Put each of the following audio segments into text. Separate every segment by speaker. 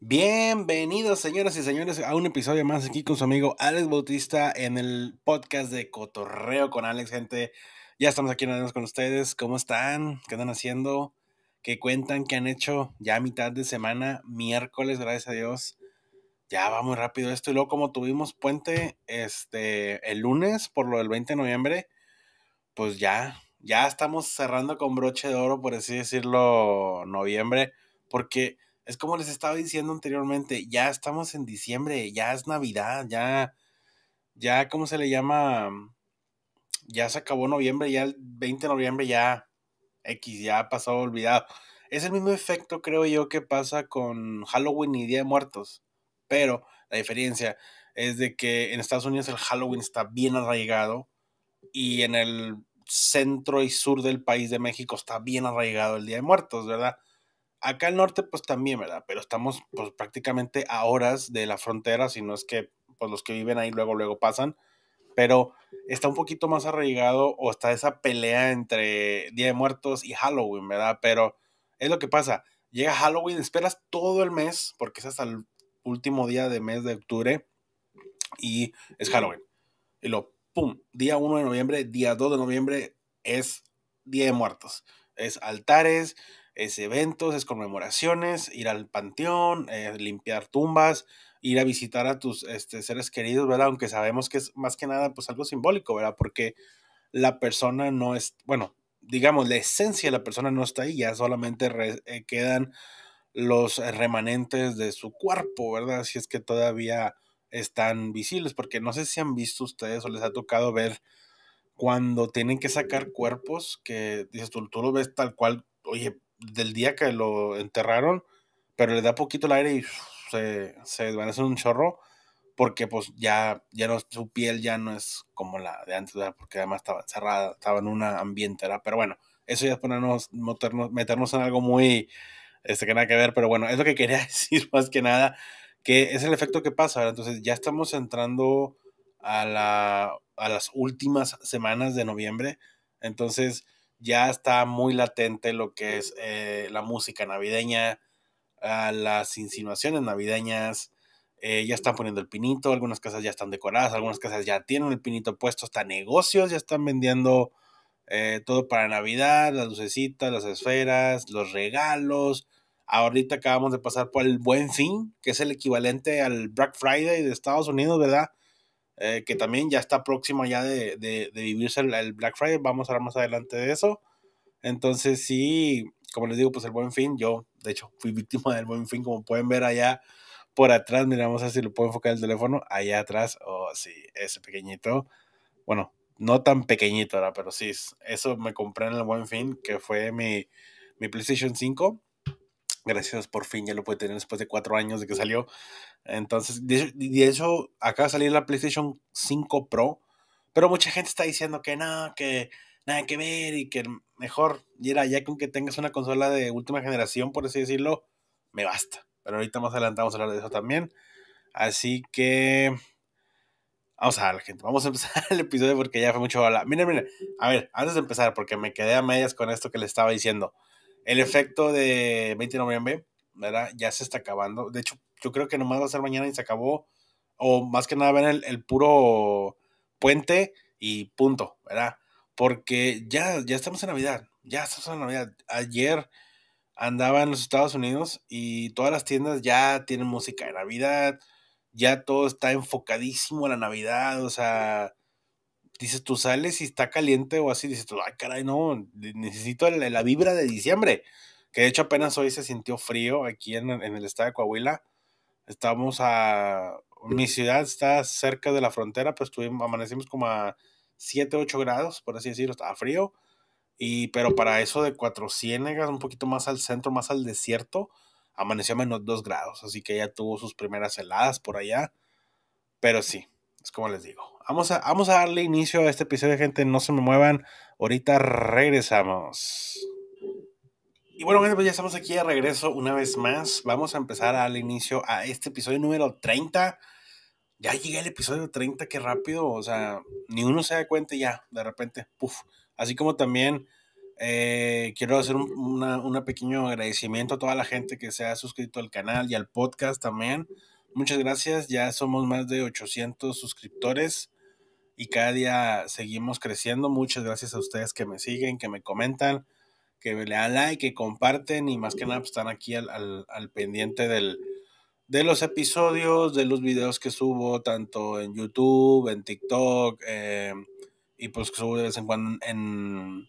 Speaker 1: Bienvenidos, señoras y señores, a un episodio más aquí con su amigo Alex Bautista en el podcast de Cotorreo con Alex, gente. Ya estamos aquí con ustedes. ¿Cómo están? ¿Qué andan haciendo? ¿Qué cuentan? ¿Qué han hecho? Ya mitad de semana, miércoles, gracias a Dios. Ya va muy rápido esto. Y luego, como tuvimos puente este, el lunes por lo del 20 de noviembre, pues ya, ya estamos cerrando con broche de oro, por así decirlo, noviembre, porque es como les estaba diciendo anteriormente, ya estamos en diciembre, ya es Navidad, ya, ya, ¿cómo se le llama? Mm, ya se acabó noviembre, ya el 20 de noviembre ya X, ya pasó olvidado. Es el mismo efecto, creo yo, que pasa con Halloween y Día de Muertos. Pero la diferencia es de que en Estados Unidos el Halloween está bien arraigado y en el centro y sur del país de México está bien arraigado el Día de Muertos, ¿verdad? Acá al norte, pues también, ¿verdad? Pero estamos pues, prácticamente a horas de la frontera, si no es que pues, los que viven ahí luego, luego pasan. Pero está un poquito más arraigado o está esa pelea entre Día de Muertos y Halloween, ¿verdad? Pero es lo que pasa. Llega Halloween, esperas todo el mes, porque es hasta el último día de mes de octubre, y es Halloween. Y lo, ¡pum! Día 1 de noviembre, día 2 de noviembre es Día de Muertos. Es altares, es eventos, es conmemoraciones, ir al panteón, eh, limpiar tumbas, ir a visitar a tus este, seres queridos, ¿verdad? Aunque sabemos que es más que nada pues algo simbólico, ¿verdad? Porque la persona no es, bueno, digamos, la esencia de la persona no está ahí, ya solamente eh, quedan los remanentes de su cuerpo, ¿verdad? Si es que todavía están visibles, porque no sé si han visto ustedes o les ha tocado ver cuando tienen que sacar cuerpos que dices tú, tú lo ves tal cual, oye, del día que lo enterraron, pero le da poquito el aire y se, se desvanece un chorro porque pues ya, ya no, su piel ya no es como la de antes, porque además estaba cerrada... estaba en un ambiente, pero bueno, eso ya es ponernos, meternos, en algo muy, este, que nada que ver, pero bueno, es lo que quería decir más que nada, que es el efecto que pasa, entonces ya estamos entrando a, la, a las últimas semanas de noviembre, entonces ya está muy latente lo que es eh, la música navideña, ah, las insinuaciones navideñas. Eh, ya están poniendo el pinito, algunas casas ya están decoradas, algunas casas ya tienen el pinito puesto, hasta negocios ya están vendiendo eh, todo para Navidad, las lucecitas, las esferas, los regalos. Ahorita acabamos de pasar por el Buen Fin, que es el equivalente al Black Friday de Estados Unidos, ¿verdad? Eh, que también ya está próximo ya de, de, de vivirse el, Black Friday, vamos a hablar más adelante de eso. Entonces sí, como les digo, pues el buen fin, yo de hecho fui víctima del buen fin, como pueden ver allá por atrás, miramos así si lo puedo enfocar el teléfono, allá atrás, o oh, sí, ese pequeñito, bueno, no tan pequeñito ahora, pero sí, eso me compré en el buen fin, que fue mi, mi PlayStation 5 Gracias, por fin ya lo puede tener después de cuatro años de que salió. Entonces, de hecho, acaba de salir la PlayStation 5 Pro, pero mucha gente está diciendo que no, que nada que ver y que mejor, y ya con que tengas una consola de última generación, por así decirlo, me basta. Pero ahorita más adelante vamos a hablar de eso también. Así que vamos a la gente. Vamos a empezar el episodio porque ya fue mucho hablar, Miren, miren, a ver, antes de empezar, porque me quedé a medias con esto que le estaba diciendo el efecto de 20 de noviembre, ¿verdad? Ya se está acabando. De hecho, yo creo que nomás va a ser mañana y se acabó. O más que nada, ven el, el, puro puente y punto, ¿verdad? Porque ya, ya estamos en Navidad. Ya estamos en Navidad. Ayer andaba en los Estados Unidos y todas las tiendas ya tienen música de Navidad. Ya todo está enfocadísimo a la Navidad. O sea, dices tú sales y está caliente o así, dices tú, ay caray, no, necesito la, vibra de diciembre, que de hecho apenas hoy se sintió frío aquí en, el estado de Coahuila, estamos a, mi ciudad está cerca de la frontera, pues tuvimos amanecimos como a 7, 8 grados, por así decirlo, estaba frío, y, pero para eso de Cuatro Ciénegas, un poquito más al centro, más al desierto, amaneció a menos 2 grados, así que ya tuvo sus primeras heladas por allá, pero sí, es como les digo, Vamos a, darle inicio a este episodio, gente. No se me muevan. Ahorita regresamos. Y bueno, pues ya estamos aquí de regreso una vez más. Vamos a empezar al inicio a este episodio número 30. Ya llegué al episodio 30, qué rápido. O sea, ni uno se da cuenta ya, de repente, Así como también eh, quiero hacer un pequeño agradecimiento a toda la gente que se ha suscrito al canal y al podcast también. Muchas gracias, ya somos más de 800 suscriptores y cada día seguimos creciendo. Muchas gracias a ustedes que me siguen, que me comentan, que le dan like, que comparten y más que nada pues, están aquí al, al, pendiente de los episodios, de los videos que subo, tanto en YouTube, en TikTok, eh, y pues que subo de vez en cuando en,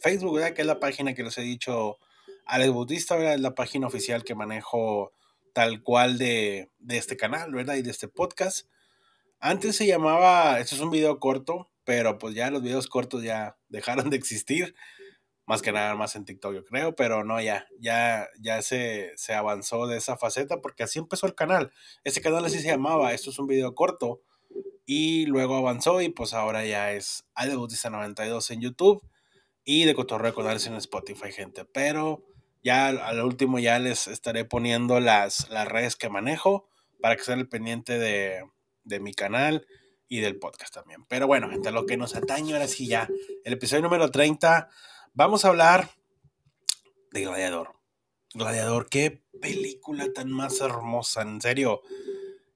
Speaker 1: Facebook, que es la página que les he dicho, Alex Budista, ¿verdad? es la página oficial que manejo tal cual de, de este canal, ¿verdad? Y de este podcast. Antes se llamaba, esto es un video corto, pero pues ya los videos cortos ya dejaron de existir. Más que nada más en TikTok, yo creo, pero no, ya, ya, ya se, avanzó de esa faceta porque así empezó el canal. Ese canal así se llamaba, esto es un video corto. Y luego avanzó y pues ahora ya es algo 92 en YouTube y de Cotorreo con en Spotify, gente. Pero ya al último ya les estaré poniendo las, las redes que manejo para que sean el pendiente de, de mi canal y del podcast también. Pero bueno, gente, lo que nos atañe ahora sí ya, el episodio número 30, vamos a hablar de Gladiador. Gladiador, qué película tan más hermosa, en serio.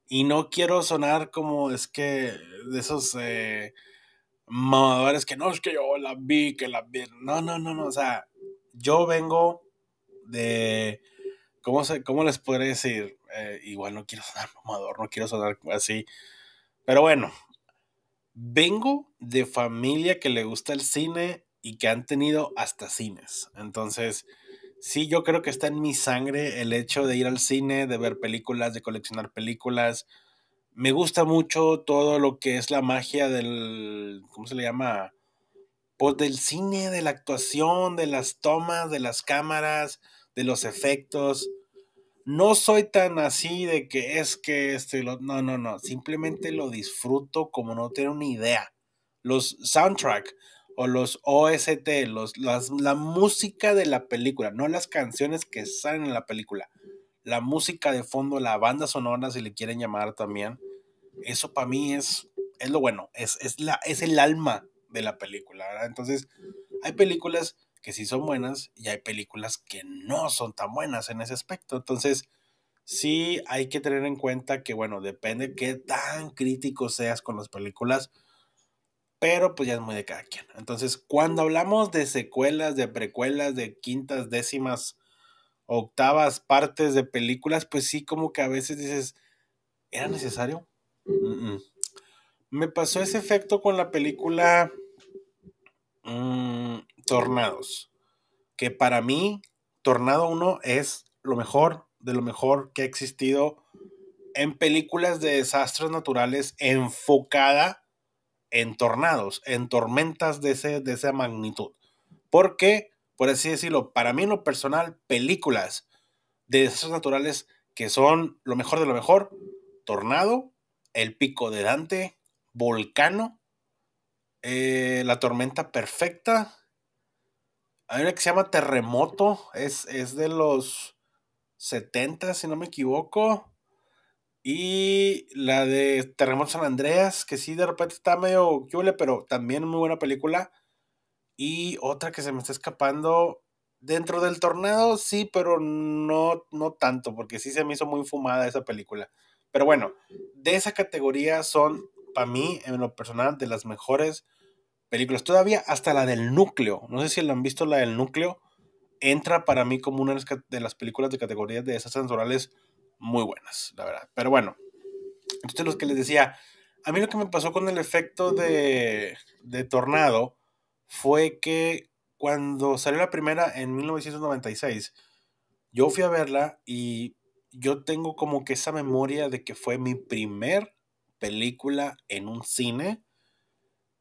Speaker 1: Y no quiero sonar como es que de esos eh, mamadores que no, es que yo la vi, que la vi. No, no, no, no. O sea, yo vengo de. ¿Cómo, se, cómo les podría decir? Eh, igual no quiero sonar mamador, no quiero sonar así. Pero bueno, vengo de familia que le gusta el cine y que han tenido hasta cines. Entonces, sí, yo creo que está en mi sangre el hecho de ir al cine, de ver películas, de coleccionar películas. Me gusta mucho todo lo que es la magia del, ¿cómo se le llama? Pues del cine, de la actuación, de las tomas, de las cámaras, de los efectos no soy tan así de que es que este lo. No, no, no. Simplemente lo disfruto como no tener una idea. Los soundtrack o los OST, los, las, la música de la película, no las canciones que salen en la película. La música de fondo, la banda sonora, si le quieren llamar también. Eso para mí es, es lo bueno. Es, es, la, es el alma de la película, Entonces, hay películas que sí son buenas y hay películas que no son tan buenas en ese aspecto. Entonces, sí hay que tener en cuenta que, bueno, depende qué tan crítico seas con las películas, pero pues ya es muy de cada quien. Entonces, cuando hablamos de secuelas, de precuelas, de quintas, décimas, octavas partes de películas, pues sí, como que a veces dices, ¿era necesario? Me pasó ese efecto con la película... Mm, Tornados. Que para mí, Tornado 1 es lo mejor de lo mejor que ha existido en películas de desastres naturales enfocada en tornados, en tormentas de, de esa magnitud. Porque, por así decirlo, para mí en lo personal, películas de desastres naturales que son lo mejor de lo mejor, Tornado, El Pico de Dante, Volcano, eh, La Tormenta Perfecta, hay una que se llama Terremoto, es, de los 70, si no me equivoco. Y la de Terremoto San Andreas, que sí, de repente está medio chule pero también muy buena película. Y otra que se me está escapando. Dentro del tornado, sí, pero no, no tanto, porque sí se me hizo muy fumada esa película. Pero bueno, de esa categoría son, para mí, en lo personal, de las mejores películas. Todavía hasta la del núcleo. No sé si la han visto, la del núcleo. Entra para mí como una de las películas de categoría de desastres naturales muy buenas, la verdad. Pero bueno, entonces los que les decía, a mí lo que me pasó con el efecto de, de tornado fue que cuando salió la primera en 1996, yo fui a verla y yo tengo como que esa memoria de que fue mi primer película en un cine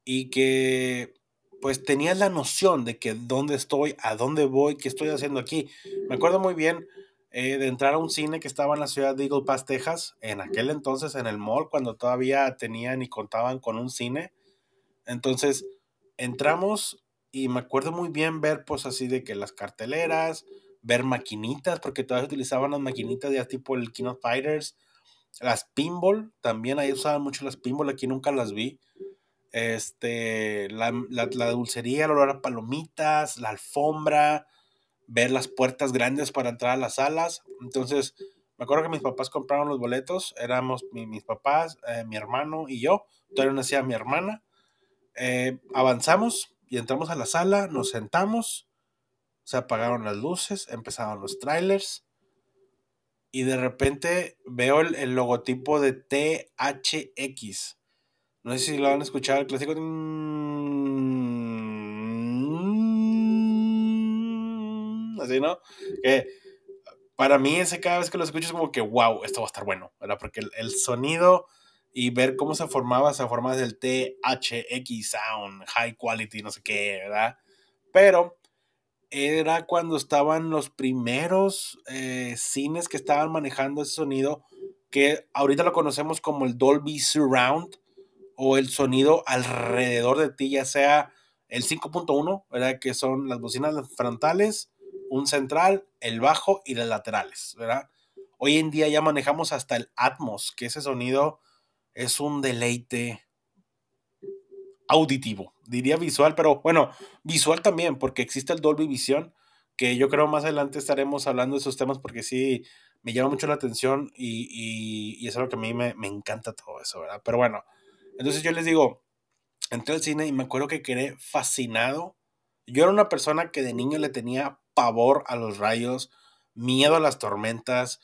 Speaker 1: y que pues tenías la noción de que dónde estoy, a dónde voy, qué estoy haciendo aquí. Me acuerdo muy bien eh, de entrar a un cine que estaba en la ciudad de Eagle Pass, Texas, en aquel entonces en el mall, cuando todavía tenían y contaban con un cine. Entonces entramos y me acuerdo muy bien ver pues así de que las carteleras, ver maquinitas, porque todavía utilizaban las maquinitas ya tipo el Kino Fighters, las pinball, también ahí usaban mucho las pinball, aquí nunca las vi este, la, dulcería, el olor a palomitas, la alfombra, ver las puertas grandes para entrar a las salas. Entonces, me acuerdo que mis papás compraron los boletos, éramos mis papás, eh, mi hermano y yo, todavía nacía mi hermana. Eh, avanzamos y entramos a la sala, nos sentamos, se apagaron las luces, empezaron los trailers y de repente veo el logotipo de THX no sé si lo van a escuchar, el clásico. Mm, mm, así, ¿no? Que para mí ese cada vez que lo escucho es como que, wow, esto va a estar bueno, ¿verdad? Porque el, sonido y ver cómo se formaba, se formaba desde el THX Sound, High Quality, no sé qué, ¿verdad? Pero era cuando estaban los primeros eh, cines que estaban manejando ese sonido, que ahorita lo conocemos como el Dolby Surround, o el sonido alrededor de ti, ya sea el 5.1, ¿verdad? Que son las bocinas frontales, un central, el bajo y las laterales, ¿verdad? Hoy en día ya manejamos hasta el Atmos, que ese sonido es un deleite auditivo, diría visual, pero bueno, visual también, porque existe el Dolby Vision, que yo creo más adelante estaremos hablando de esos temas porque sí me llama mucho la atención y, es algo que a mí me, me encanta todo eso, ¿verdad? Pero bueno, entonces yo les digo, entré al cine y me acuerdo que quedé fascinado. Yo era una persona que de niño le tenía pavor a los rayos, miedo a las tormentas.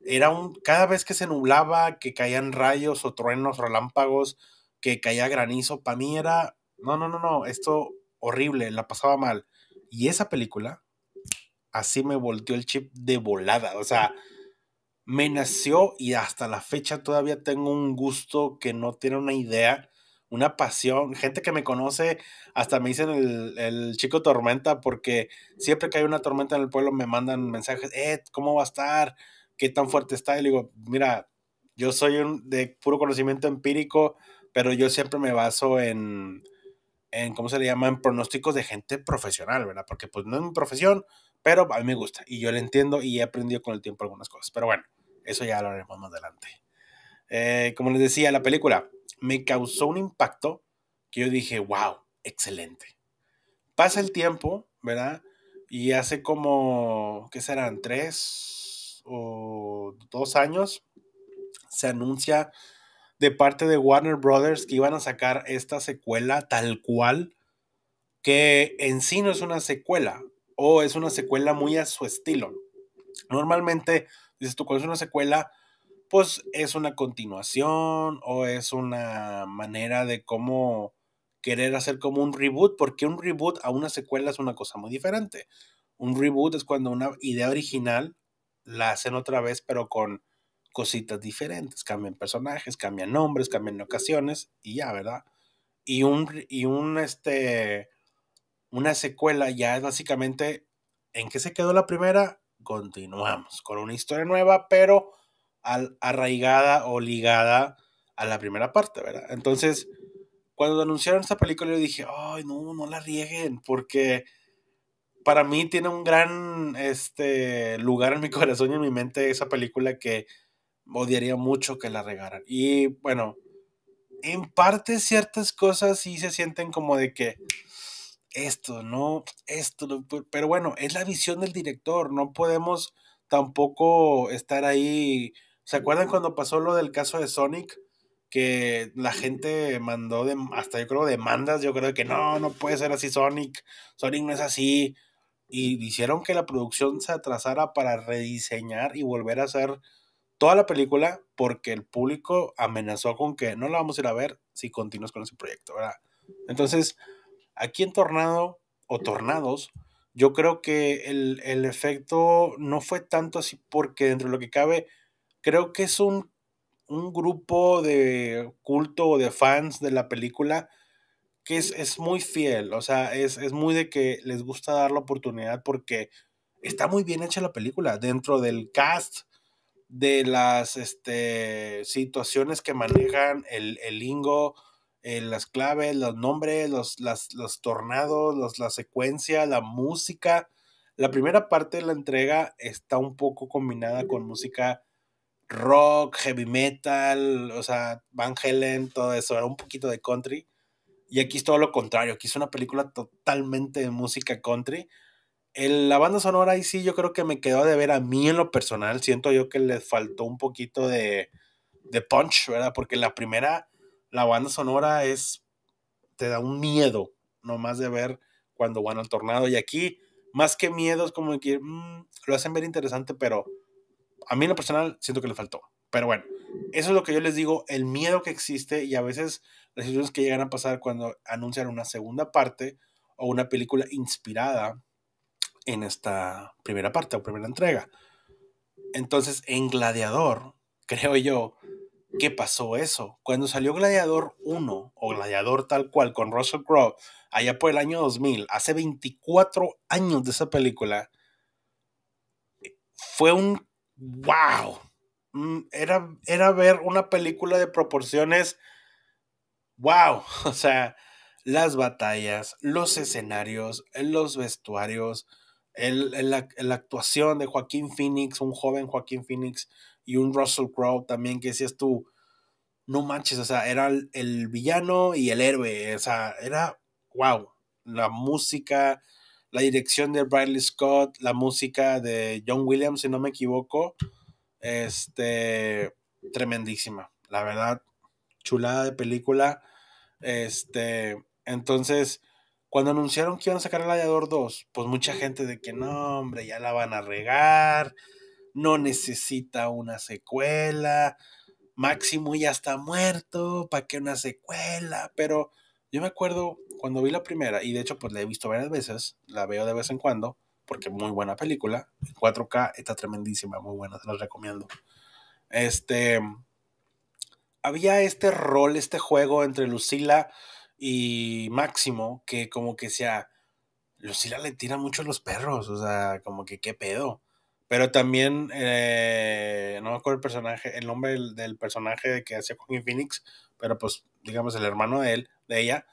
Speaker 1: Era un, cada vez que se nublaba, que caían rayos o truenos, relámpagos, que caía granizo, para mí era, no, no, no, no, esto horrible, la pasaba mal. Y esa película, así me volteó el chip de volada. O sea, me nació y hasta la fecha todavía tengo un gusto que no tiene una idea, una pasión. Gente que me conoce, hasta me dicen el, chico tormenta, porque siempre que hay una tormenta en el pueblo me mandan mensajes, eh, ¿cómo va a estar? ¿Qué tan fuerte está? Y le digo, mira, yo soy de puro conocimiento empírico, pero yo siempre me baso en, en, ¿cómo se le llama? En pronósticos de gente profesional, ¿verdad? Porque pues no es mi profesión, pero a mí me gusta y yo le entiendo y he aprendido con el tiempo algunas cosas. Pero bueno, eso ya lo haremos más adelante. Eh, como les decía, la película me causó un impacto que yo dije, wow, excelente. Pasa el tiempo, ¿verdad? Y hace como, ¿qué serán? Tres o dos años se anuncia de parte de Warner Brothers que iban a sacar esta secuela tal cual, que en sí no es una secuela o es una secuela muy a su estilo. Normalmente Dices tú, cuando es una secuela, pues es una continuación o es una manera de cómo querer hacer como un reboot, porque un reboot a una secuela es una cosa muy diferente. Un reboot es cuando una idea original la hacen otra vez, pero con cositas diferentes. Cambian personajes, cambian nombres, cambian ocasiones y ya, ¿verdad? Y un, y un, este, una secuela ya es básicamente en qué se quedó la primera continuamos con una historia nueva, pero arraigada o ligada a la primera parte, ¿verdad? Entonces, cuando anunciaron esta película, yo dije, ay, no, no la rieguen, porque para mí tiene un gran este, lugar en mi corazón y en mi mente esa película que odiaría mucho que la regaran. Y bueno, en parte ciertas cosas sí se sienten como de que esto, ¿no? Esto, pero bueno, es la visión del director, no podemos tampoco estar ahí. ¿Se acuerdan cuando pasó lo del caso de Sonic? Que la gente mandó hasta yo creo demandas, yo creo que no, no puede ser así Sonic, Sonic no es así. Y hicieron que la producción se atrasara para rediseñar y volver a hacer toda la película porque el público amenazó con que no la vamos a ir a ver si continúas con ese proyecto, ¿verdad? Entonces, Aquí en Tornado o Tornados, yo creo que el, efecto no fue tanto así porque dentro de lo que cabe, creo que es un, grupo de culto o de fans de la película que es, muy fiel, o sea, es, muy de que les gusta dar la oportunidad porque está muy bien hecha la película dentro del cast de las este, situaciones que manejan el, el lingo, eh, las claves, los nombres, los, tornados, la secuencia, la música. La primera parte de la entrega está un poco combinada con música rock, heavy metal, o sea, Van Helen, todo eso, era un poquito de country. Y aquí es todo lo contrario, aquí es una película totalmente de música country. El, la banda sonora ahí sí yo creo que me quedó de ver a mí en lo personal, siento yo que le faltó un poquito de, de punch, ¿verdad? Porque la primera la banda sonora es, te da un miedo nomás de ver cuando van al tornado. Y aquí, más que miedo, es como que mm, lo hacen ver interesante, pero a mí en lo personal siento que le faltó. Pero bueno, eso es lo que yo les digo, el miedo que existe y a veces las situaciones que llegan a pasar cuando anuncian una segunda parte o una película inspirada en esta primera parte o primera entrega. Entonces, en Gladiador, creo yo, qué pasó eso. Cuando salió Gladiador 1 o Gladiador tal cual con Russell Crowe, allá por el año 2000, hace 24 años de esa película, fue un wow. Mm, era, era ver una película de proporciones wow. O sea, las batallas, los escenarios, los vestuarios, la actuación de Joaquín Phoenix, un joven Joaquín Phoenix y un Russell Crowe también que decías tú, no manches, o sea, era el, villano y el héroe, o sea, era wow, la música, la dirección de Bradley Scott, la música de John Williams, si no me equivoco, este, tremendísima, la verdad, chulada de película, este, entonces, cuando anunciaron que iban a sacar el Gladiador 2, pues mucha gente de que no, hombre, ya la van a regar, no necesita una secuela. Máximo ya está muerto, ¿para qué una secuela? Pero yo me acuerdo cuando vi la primera, y de hecho pues la he visto varias veces, la veo de vez en cuando, porque muy buena película, 4K está tremendísima, muy buena, se la recomiendo. Este, había este rol, este juego entre Lucila y Máximo, que como que sea, Lucila le tira mucho los perros, o sea, como que qué pedo. Pero también, eh, no me acuerdo el personaje, el nombre del, personaje que hacía con Phoenix, pero pues, digamos, el hermano de él, de ella,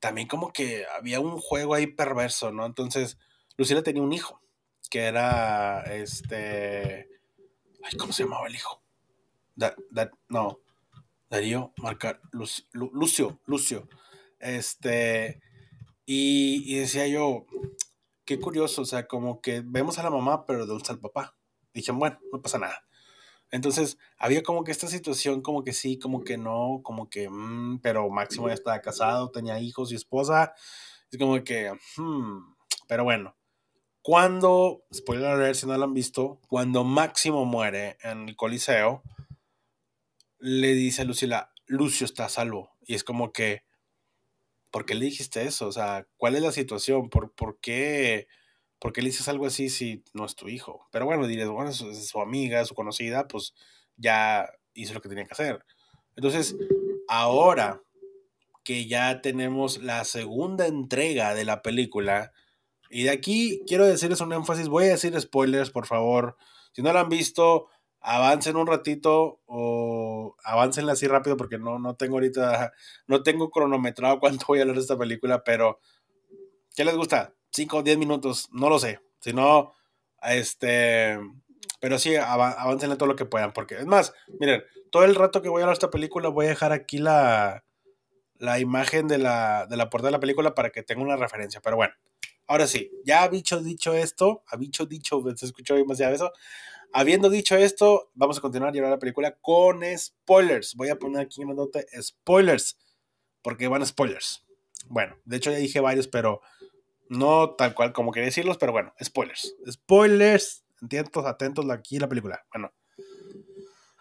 Speaker 1: también como que había un juego ahí perverso, ¿no? Entonces, Lucila tenía un hijo, que era este. Ay, ¿cómo se llamaba el hijo? Da, no, Darío Marcar, Lucio, Lucio. Este. Y, y, decía yo, qué curioso, o sea, como que vemos a la mamá, pero dulce al papá. dicen bueno, no pasa nada. Entonces, había como que esta situación, como que sí, como que no, como que, mm, pero Máximo ya estaba casado, tenía hijos y esposa. Es como que, hmm, pero bueno. Cuando, spoiler alert si no lo han visto, cuando Máximo muere en el Coliseo, le dice a Lucila, Lucio está a salvo. Y es como que, ¿por qué le dijiste eso? O sea, ¿cuál es la situación? ¿Por, por qué? ¿Por le dices algo así si no es tu hijo? Pero bueno, diré, bueno, es su, su amiga, su conocida, pues ya hizo lo que tenía que hacer. Entonces, ahora que ya tenemos la segunda entrega de la película, y de aquí quiero decirles un énfasis, voy a decir spoilers, por favor. Si no la han visto, avancen un ratito o avancen así rápido porque no, no tengo ahorita, no tengo cronometrado cuánto voy a hablar de esta película, pero ¿qué les gusta? ¿5 o 10 minutos? No lo sé. Si no, este, pero sí, avancen avancenle todo lo que puedan porque, es más, miren, todo el rato que voy a hablar de esta película voy a dejar aquí la, la imagen de la, de la portada de la película para que tenga una referencia, pero bueno. Ahora sí, ya ha dicho esto, ha dicho dicho, se escuchó demasiado eso. Habiendo dicho esto, vamos a continuar llevando la película con spoilers. Voy a poner aquí una nota spoilers, porque van spoilers. Bueno, de hecho ya dije varios, pero no tal cual como quería decirlos, pero bueno, spoilers. Spoilers, atentos, atentos aquí la película. Bueno,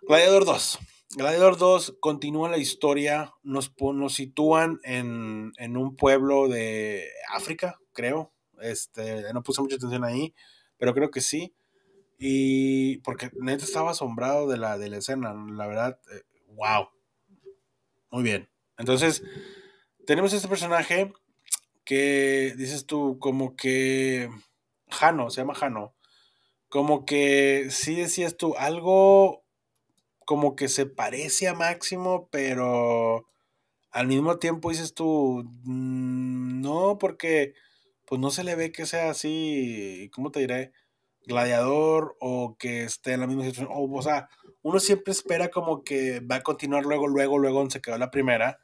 Speaker 1: Gladiador 2. Gladiador 2 continúa la historia, nos, nos sitúan en, en, un pueblo de África, creo. Este, no puse mucha atención ahí, pero creo que sí. Y porque neta estaba asombrado de la, de la escena, la verdad, wow. Eh, Muy bien. Entonces, tenemos este personaje que dices tú como que Jano, se llama Jano. Como que sí decías tú algo como que se parece a Máximo, pero al mismo tiempo dices tú mm, no, porque pues no se le ve que sea así, ¿cómo te diré? gladiador o que esté en la misma situación. O, sea, uno siempre espera como que va a continuar luego, luego, luego donde se quedó la primera.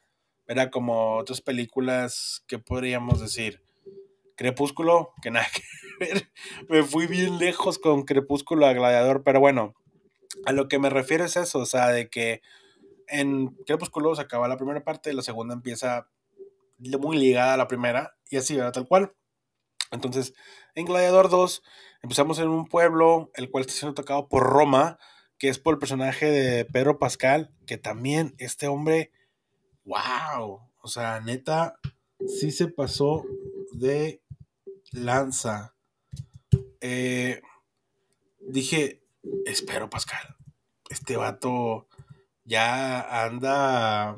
Speaker 1: Era como otras películas que podríamos decir. Crepúsculo, que nada que ver. Me fui bien lejos con Crepúsculo a Gladiador, pero bueno, a lo que me refiero es eso, o sea, de que en Crepúsculo se acaba la primera parte, la segunda empieza muy ligada a la primera, y así, era Tal cual. Entonces, en Gladiador 2 empezamos en un pueblo, el cual está siendo atacado por Roma, que es por el personaje de Pedro Pascal, que también este hombre, wow, o sea, neta, sí se pasó de lanza. Eh, dije, espero Pascal, este vato ya anda...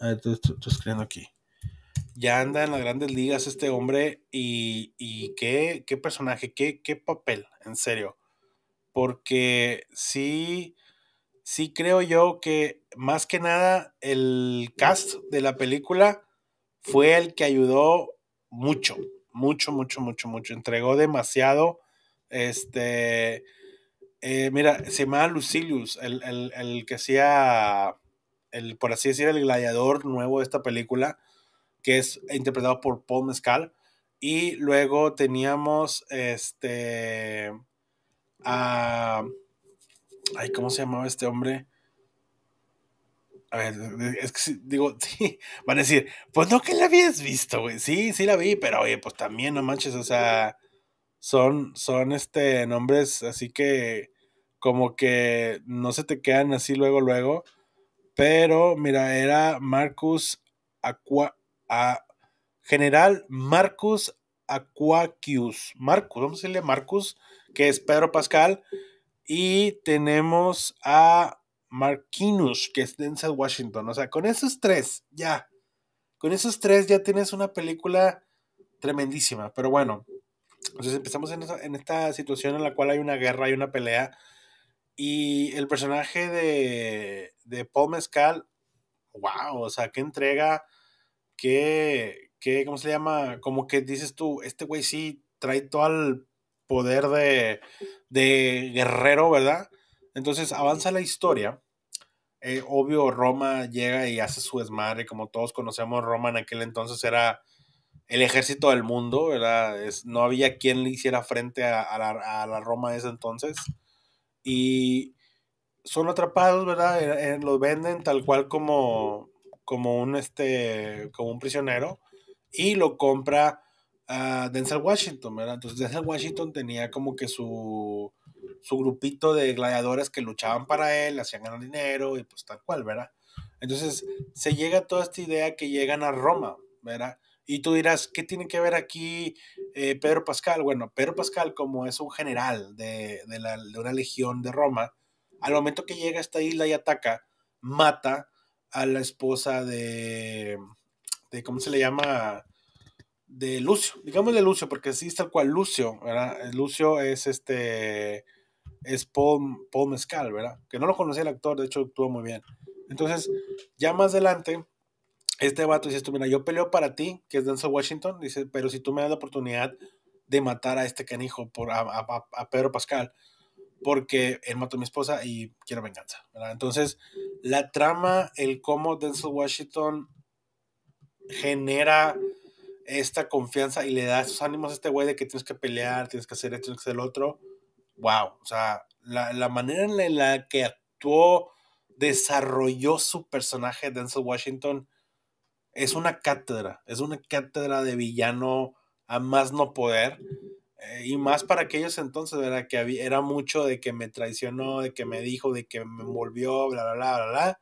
Speaker 1: estoy escribiendo aquí ya anda en las grandes ligas este hombre y, qué, personaje, qué, papel, en serio. Porque sí, sí creo yo que más que nada el cast de la película fue el que ayudó mucho, mucho, mucho, mucho, mucho. Entregó demasiado. Este, eh, mira, se llama Lucilius, el, el, el que hacía, el, por así decir, el gladiador nuevo de esta película que es interpretado por Paul Mescal. Y luego teníamos este. ay, ¿cómo se llamaba este hombre? A ver, es que digo, sí, van a decir, pues no que la habías visto, güey. Sí, sí la vi, pero oye, pues también, no manches, o sea, son, son este nombres así que como que no se te quedan así luego, luego. Pero mira, era Marcus Aqua, a general Marcus Aquacius. Marcus, vamos a decirle Marcus, que es Pedro Pascal. Y tenemos a Marquinhos, que es Denzel Washington. O sea, con esos tres, ya. Con esos tres ya tienes una película tremendísima. Pero bueno, entonces empezamos en, esta, situación en la cual hay una guerra, hay una pelea. Y el personaje de, de Paul Mescal wow, o sea, que entrega que, ¿cómo se llama? Como que dices tú, este güey sí trae todo el poder de, de guerrero, ¿verdad? Entonces avanza la historia. Eh, obvio, Roma llega y hace su desmadre, como todos conocemos, Roma en aquel entonces era el ejército del mundo, no había quien le hiciera frente a, la, Roma de ese entonces. Y son atrapados, ¿verdad? Eh, eh, los venden tal cual como, como un, este, como un prisionero y lo compra a Denzel Washington, ¿verdad? Entonces Denzel Washington tenía como que su, su grupito de gladiadores que luchaban para él, hacían ganar dinero y pues tal cual, ¿verdad? Entonces se llega a toda esta idea que llegan a Roma, ¿verdad? Y tú dirás, ¿qué tiene que ver aquí eh, Pedro Pascal? Bueno, Pedro Pascal como es un general de, de una legión de Roma, al momento que llega a esta isla y ataca, mata a la esposa de, ¿cómo se le llama? De Lucio, digamos de Lucio, porque sí es tal cual Lucio, ¿verdad? Eh, Lucio es este, es Paul, Paul Mescal, ¿verdad? Que no lo conocía el actor, de hecho actuó muy bien. Entonces, ya más adelante, este vato dice, tú, mira, yo peleo para ti, que es Denzel Washington, dice, pero si tú me das la oportunidad de matar a este canijo, por, a Pedro Pascal, porque él mató a mi esposa y quiero venganza. Entonces, la trama, el cómo Denzel Washington genera esta confianza y le da esos ánimos a este güey de que tienes que pelear, tienes que hacer esto, tienes que hacer lo otro. Wow, o sea, la, la manera en la que actuó, desarrolló su personaje Denzel Washington es una cátedra, es una cátedra de villano a más no poder eh, y más para aquellos entonces, era Que era mucho de que me traicionó, de que me dijo, de que me envolvió, bla, bla, bla, bla,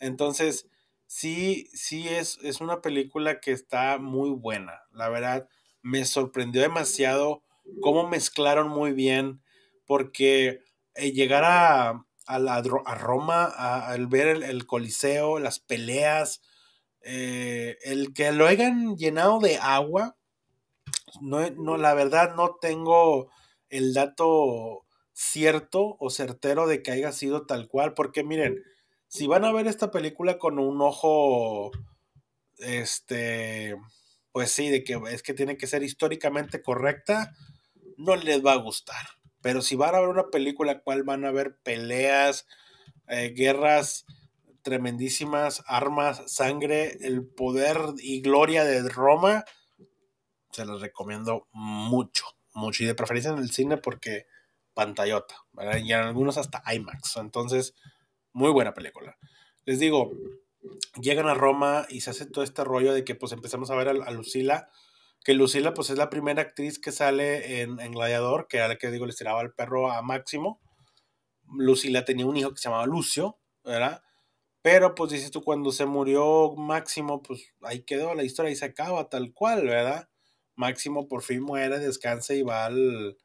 Speaker 1: Entonces, sí, sí es, una película que está muy buena. La verdad, me sorprendió demasiado cómo mezclaron muy bien, porque eh, llegar a, a, a Roma, al ver el, Coliseo, las peleas, eh, el que lo hayan llenado de agua, no, la verdad no tengo el dato cierto o certero de que haya sido tal cual, porque miren, si van a ver esta película con un ojo, este, pues sí, de que es que tiene que ser históricamente correcta, no les va a gustar. Pero si van a ver una película cual van a ver peleas, eh, guerras tremendísimas, armas, sangre, el poder y gloria de Roma, se las recomiendo mucho, mucho. Y de preferencia en el cine porque pantallota, ¿verdad? Y en algunos hasta IMAX. Entonces, muy buena película. Les digo, llegan a Roma y se hace todo este rollo de que pues empezamos a ver a, Lucila, que Lucila pues es la primera actriz que sale en, Gladiador, que era la que digo le tiraba el perro a Máximo. Lucila tenía un hijo que se llamaba Lucio, ¿verdad? Pero pues dices tú, cuando se murió Máximo, pues ahí quedó la historia y se acaba tal cual, ¿verdad? Máximo por fin muere, descansa y va al,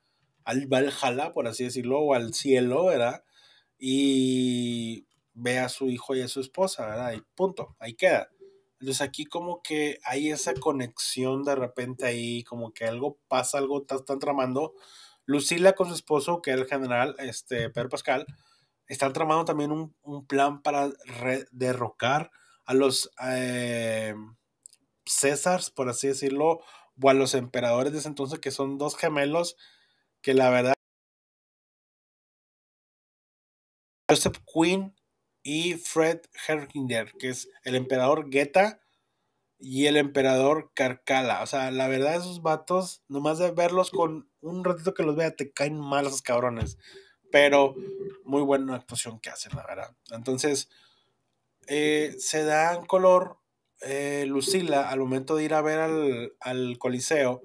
Speaker 1: al Valhalla, por así decirlo, o al cielo, ¿verdad? Y ve a su hijo y a su esposa, ¿verdad? Y punto, ahí queda. Entonces aquí como que hay esa conexión de repente ahí, como que algo pasa, algo están tramando. Lucila con su esposo, que es el general, este, Pedro Pascal, están tramando también un, plan para derrocar a los eh, Césars, por así decirlo, o a los emperadores de ese entonces, que son dos gemelos, que la verdad... Joseph Quinn y Fred Herkinger, que es el emperador Geta y el emperador Carcala. O sea, la verdad, esos vatos, nomás de verlos con un ratito que los vea, te caen mal esos cabrones. Pero muy buena actuación que hacen, la verdad. Entonces, eh, se dan color eh, Lucila al momento de ir a ver al, Coliseo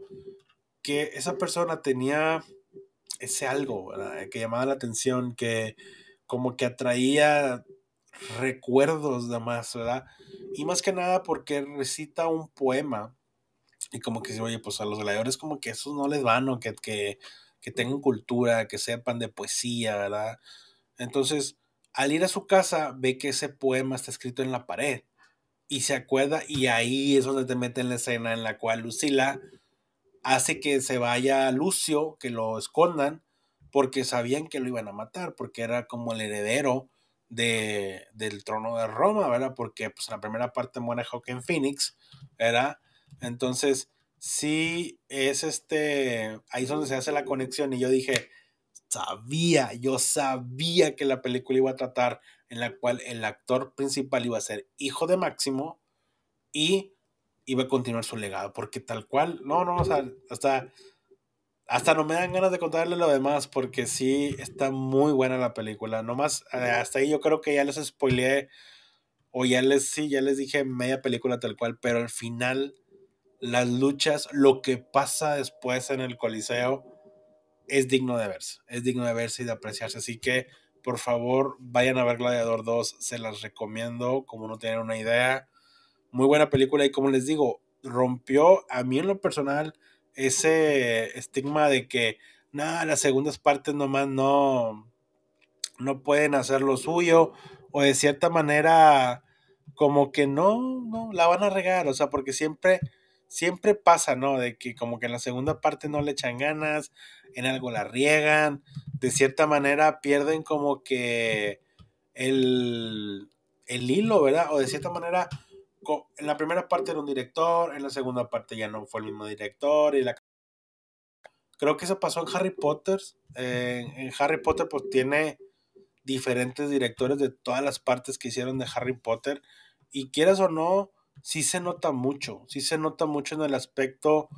Speaker 1: que esa persona tenía ese algo que llamaba la atención, que como que atraía recuerdos de más, ¿verdad? Y más que nada porque recita un poema y como que dice, oye, pues a los gladiadores como que esos no les van, o que, que, que tengan cultura, que sepan de poesía, ¿verdad? Entonces, al ir a su casa, ve que ese poema está escrito en la pared y se acuerda y ahí es donde te meten la escena en la cual Lucila hace que se vaya Lucio, que lo escondan, porque sabían que lo iban a matar, porque era como el heredero de, del trono de Roma, ¿verdad? Porque pues, en la primera parte muere en Phoenix, ¿verdad? Entonces, sí es este, ahí es donde se hace la conexión y yo dije, sabía, yo sabía que la película iba a tratar en la cual el actor principal iba a ser hijo de Máximo y iba a continuar su legado, porque tal cual, no, no, o sea, hasta, hasta no me dan ganas de contarle lo demás, porque sí está muy buena la película, nomás eh, hasta ahí yo creo que ya les spoileé, o ya les, sí, ya les dije media película tal cual, pero al final, las luchas, lo que pasa después en el Coliseo, es digno de verse, es digno de verse y de apreciarse, así que por favor, vayan a ver Gladiador 2, se las recomiendo, como no tienen una idea. Muy buena película y como les digo, rompió a mí en lo personal ese estigma de que, nada, las segundas partes nomás no, no pueden hacer lo suyo o de cierta manera como que no, no, la van a regar, o sea, porque siempre siempre pasa, ¿no? De que como que en la segunda parte no le echan ganas, en algo la riegan, de cierta manera pierden como que el, el hilo, ¿verdad? O de cierta manera, en la primera parte era un director, en la segunda parte ya no fue el mismo director y la... Creo que eso pasó en Harry Potter. Eh, en Harry Potter pues tiene diferentes directores de todas las partes que hicieron de Harry Potter y quieras o no, sí se nota mucho, sí se nota mucho en el aspecto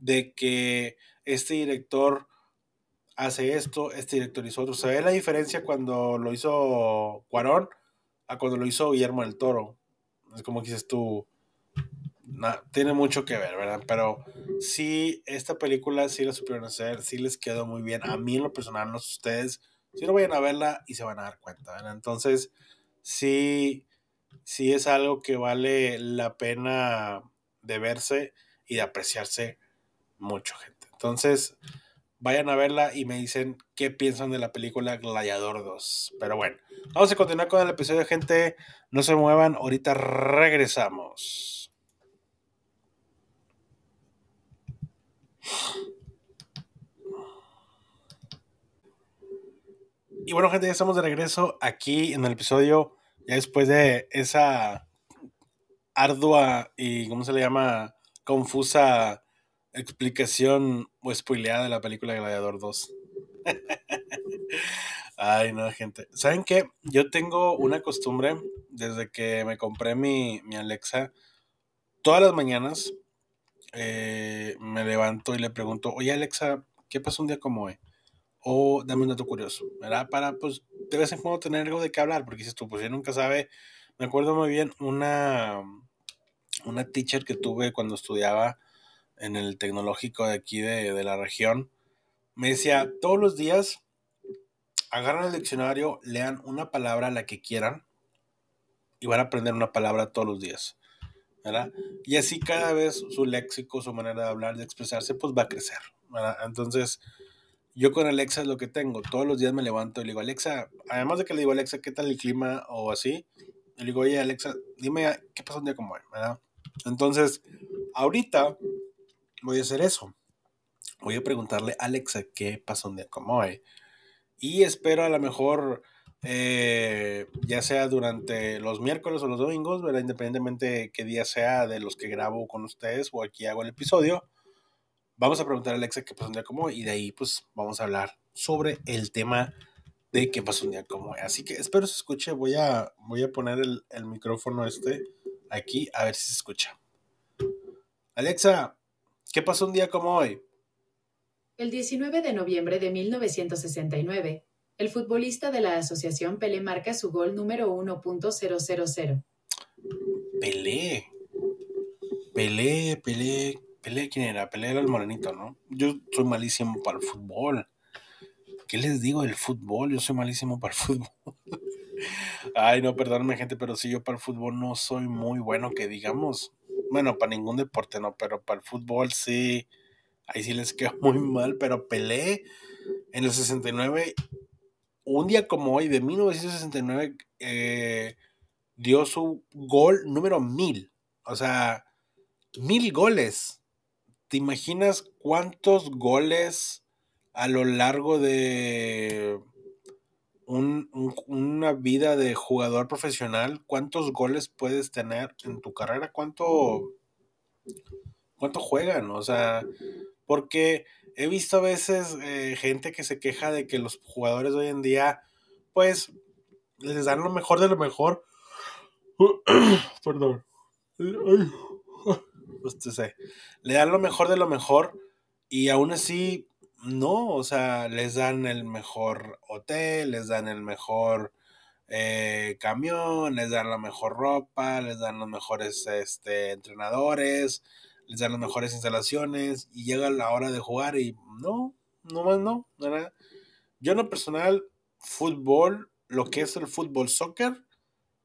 Speaker 1: de que este director hace esto, este director hizo otro. Se ve la diferencia cuando lo hizo Cuarón a cuando lo hizo Guillermo del Toro. Es como que dices tú, tiene mucho que ver, ¿verdad? Pero sí, esta película sí la supieron hacer, sí les quedó muy bien. A mí en lo personal, no sé ustedes, si no vayan a verla y se van a dar cuenta, ¿verdad? Entonces, sí, si es algo que vale la pena de verse y de apreciarse mucho, gente. Entonces, vayan a verla y me dicen qué piensan de la película Gladiador 2. Pero bueno, vamos a continuar con el episodio, gente. No se muevan, ahorita regresamos. Y bueno, gente, ya estamos de regreso aquí en el episodio ya después de esa ardua y, ¿cómo se le llama? Confusa explicación o spoileada de la película Gladiador 2. Ay, no, gente. ¿Saben qué? Yo tengo una costumbre desde que me compré mi, mi Alexa. Todas las mañanas eh, me levanto y le pregunto, oye Alexa, ¿qué pasó un día como hoy? o dame un dato curioso, ¿verdad? Para, pues, de vez en cuando tener algo de qué hablar, porque dices tú, pues, yo nunca sabe, me acuerdo muy bien una, una teacher que tuve cuando estudiaba en el tecnológico de aquí de, de la región, me decía, todos los días agarran el diccionario, lean una palabra, la que quieran, y van a aprender una palabra todos los días. ¿verdad? Y así cada vez su léxico, su manera de hablar, de expresarse, pues va a crecer. ¿verdad? Entonces, yo con Alexa es lo que tengo. Todos los días me levanto y le digo, Alexa, además de que le digo, Alexa, ¿qué tal el clima? O así. Le digo, oye, Alexa, dime ah, qué pasó un día como hoy, ¿verdad? Entonces, ahorita voy a hacer eso. Voy a preguntarle, Alexa, ¿qué pasó un día como hoy? Y espero a lo mejor, eh, ya sea durante los miércoles o los domingos, ¿verdad? Independientemente qué día sea de los que grabo con ustedes o aquí hago el episodio vamos a preguntar a Alexa qué pasó un día como hoy y de ahí pues vamos a hablar sobre el tema de qué pasó un día como hoy. Así que espero se escuche, voy a, voy a poner el, el micrófono este aquí a ver si se escucha. Alexa, ¿qué pasó un día como hoy? El 19 de noviembre de 1969, el futbolista de la asociación Pelé marca su gol número 1.000. Pelé. Pelé, Pelé, Pelé, quién era, Pelea era el morenito, ¿no? Yo soy malísimo para el fútbol. ¿Qué les digo del fútbol? Yo soy malísimo para el fútbol. Ay, no, perdónenme, gente, pero sí, yo para el fútbol no soy muy bueno, que digamos. Bueno, para ningún deporte no, pero para el fútbol sí. Ahí sí les queda muy mal, pero Pelé en el 69, un día como hoy, de 1969, eh, dio su gol número mil. O sea, mil goles. ¿Te imaginas cuántos goles a lo largo de una vida de jugador profesional? ¿Cuántos goles puedes tener en tu carrera? ¿Cuánto, cuánto juegan? O sea, porque he visto a veces eh, gente que se queja de que los jugadores hoy en día, pues, les dan lo mejor de lo mejor. Perdón. Ay pues te sé, le dan lo mejor de lo mejor y aún así, no, o sea, les dan el mejor hotel, les dan el mejor eh, camión, les dan la mejor ropa, les dan los mejores este, entrenadores, les dan las mejores instalaciones y llega la hora de jugar y no, no más no, nada. Yo en lo personal, fútbol, lo que es el fútbol soccer,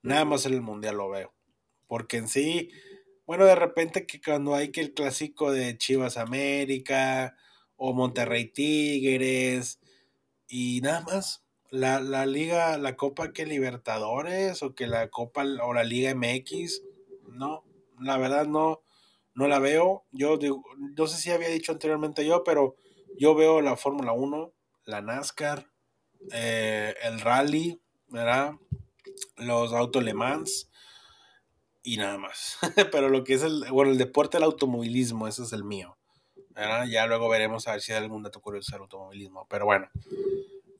Speaker 1: nada más en el mundial lo veo. Porque en sí, bueno, de repente que cuando hay que el clásico de Chivas América o Monterrey Tigres y nada más. La, liga, la copa que Libertadores o que la copa o la liga MX, no, la verdad no, no la veo. Yo digo, no sé si había dicho anteriormente yo, pero yo veo la Fórmula 1, la NASCAR, eh, el rally, ¿verdad? Los auto Le y nada más. Pero lo que es el, bueno, el deporte del automovilismo, ese es el mío. Ya luego veremos a ver si hay algún dato curioso del automovilismo. Pero bueno,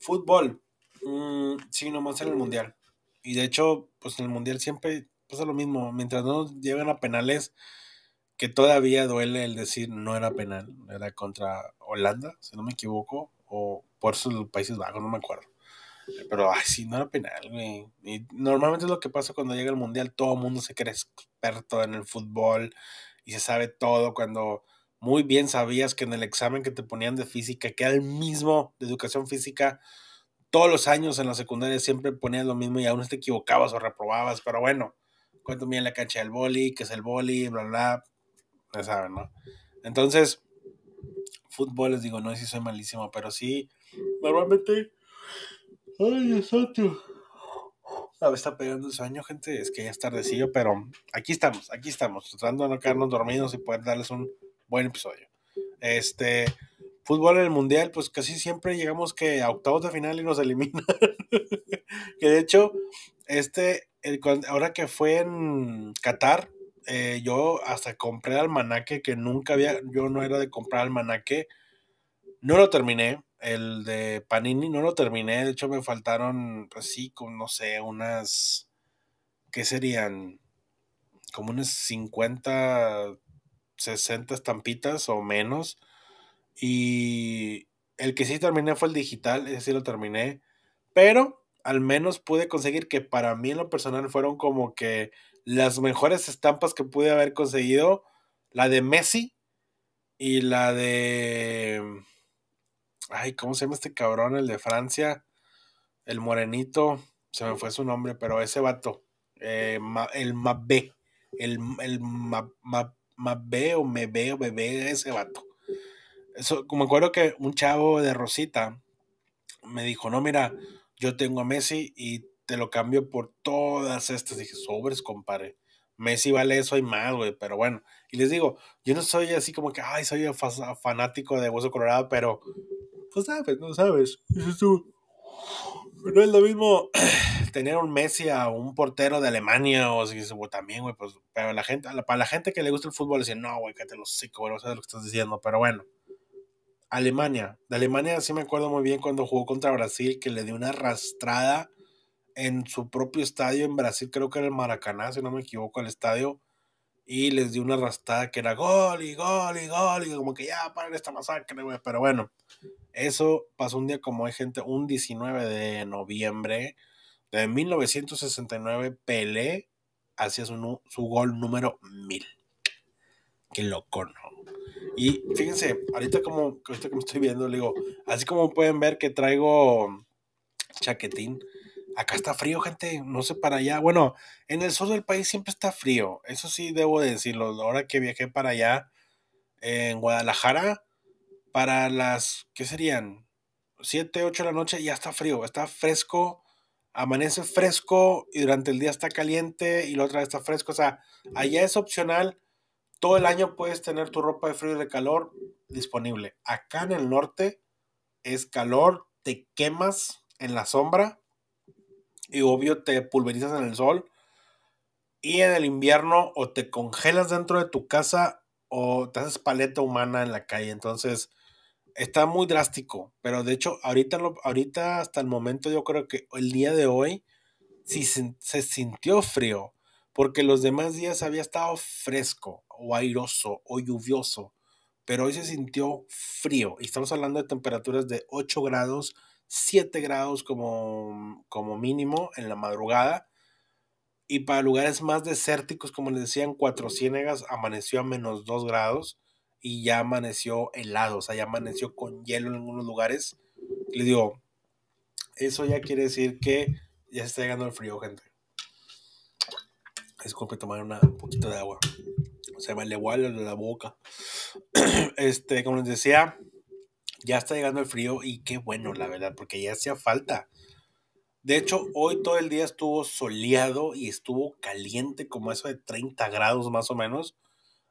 Speaker 1: fútbol. Mm, sí, nomás en el mundial. Y de hecho, pues en el mundial siempre pasa lo mismo. Mientras no nos llegan a penales, que todavía duele el decir no era penal. Era contra Holanda, si no me equivoco, o por sus Países Bajos, no me acuerdo. Pero ay, así no era penal, güey. Y normalmente es lo que pasa cuando llega el mundial. Todo el mundo se cree experto en el fútbol y se sabe todo. Cuando muy bien sabías que en el examen que te ponían de física, que era el mismo de educación física, todos los años en la secundaria siempre ponías lo mismo y aún te equivocabas o reprobabas. Pero bueno, cuánto en la cancha del boli, que es el boli, bla, bla. Ya saben, ¿no? Entonces, fútbol, les digo, no sé si soy malísimo, pero sí, normalmente Ay, es otro. Ah, me está pegando el sueño, gente. Es que ya es tardecillo, pero aquí estamos, aquí estamos, tratando de no quedarnos dormidos y poder darles un buen episodio. Este, fútbol en el mundial, pues casi siempre llegamos que a octavos de final y nos eliminan. que de hecho, este, el, ahora que fue en Qatar, eh, yo hasta compré almanaque que nunca había, yo no era de comprar almanaque. No lo terminé, el de Panini no lo terminé, de hecho me faltaron, así pues sí, como no sé, unas, ¿qué serían? Como unas 50, 60 estampitas o menos. Y el que sí terminé fue el digital, ese sí lo terminé, pero al menos pude conseguir que para mí en lo personal fueron como que las mejores estampas que pude haber conseguido, la de Messi y la de Ay, ¿cómo se llama este cabrón? El de Francia, el morenito, se me fue su nombre, pero ese vato, eh, el Mabé, el, el Mabé o Mebé o Bebé, ese vato. Eso, me acuerdo que un chavo de Rosita me dijo, no, mira, yo tengo a Messi y te lo cambio por todas estas. dije, sobres, compadre. Messi vale eso y más, güey, pero bueno. Y les digo, yo no soy así como que, ay, soy fanático de Hueso Colorado, pero pues sabes, no sabes. No es lo mismo tener un Messi a un portero de Alemania o si también, güey, pues, pero la gente, para la gente que le gusta el fútbol, dicen, no, güey, te los sé, güey, no sabes lo que estás diciendo, pero bueno. Alemania. De Alemania sí me acuerdo muy bien cuando jugó contra Brasil, que le dio una arrastrada en su propio estadio en Brasil, creo que era el Maracaná, si no me equivoco, el estadio y les dio una rastada que era gol y gol y gol y como que ya paren esta masacre, güey. Pero bueno, eso pasó un día como hay gente, un 19 de noviembre de 1969, Pelé hacía su, su gol número 1000. Qué loco, ¿no? Y fíjense, ahorita como, ahorita como estoy viendo, le digo, así como pueden ver que traigo chaquetín, Acá está frío, gente, no sé para allá. Bueno, en el sur del país siempre está frío, eso sí debo decirlo. Ahora que viajé para allá, en Guadalajara, para las, ¿qué serían? 7, 8 de la noche ya está frío, está fresco, amanece fresco y durante el día está caliente y la otra vez está fresco. O sea, allá es opcional, todo el año puedes tener tu ropa de frío y de calor disponible. Acá en el norte es calor, te quemas en la sombra y obvio te pulverizas en el sol. Y en el invierno o te congelas dentro de tu casa o te haces paleta humana en la calle. Entonces, está muy drástico. Pero de hecho, ahorita, ahorita hasta el momento yo creo que el día de hoy sí se, sintió frío. Porque los demás días había estado fresco o airoso o lluvioso. Pero hoy se sintió frío. Y estamos hablando de temperaturas de 8 grados 7 grados como, como mínimo en la madrugada. Y para lugares más desérticos, como les decían, Cuatro Ciénegas amaneció a menos 2 grados y ya amaneció helado, o sea, ya amaneció con hielo en algunos lugares. Les digo, eso ya quiere decir que ya se está llegando el frío, gente. Disculpe tomar una, un de agua. Se me le la boca. Este, como les decía, ya está llegando el frío y qué bueno, la verdad, porque ya hacía falta. De hecho, hoy todo el día estuvo soleado y estuvo caliente, como eso de 30 grados más o menos.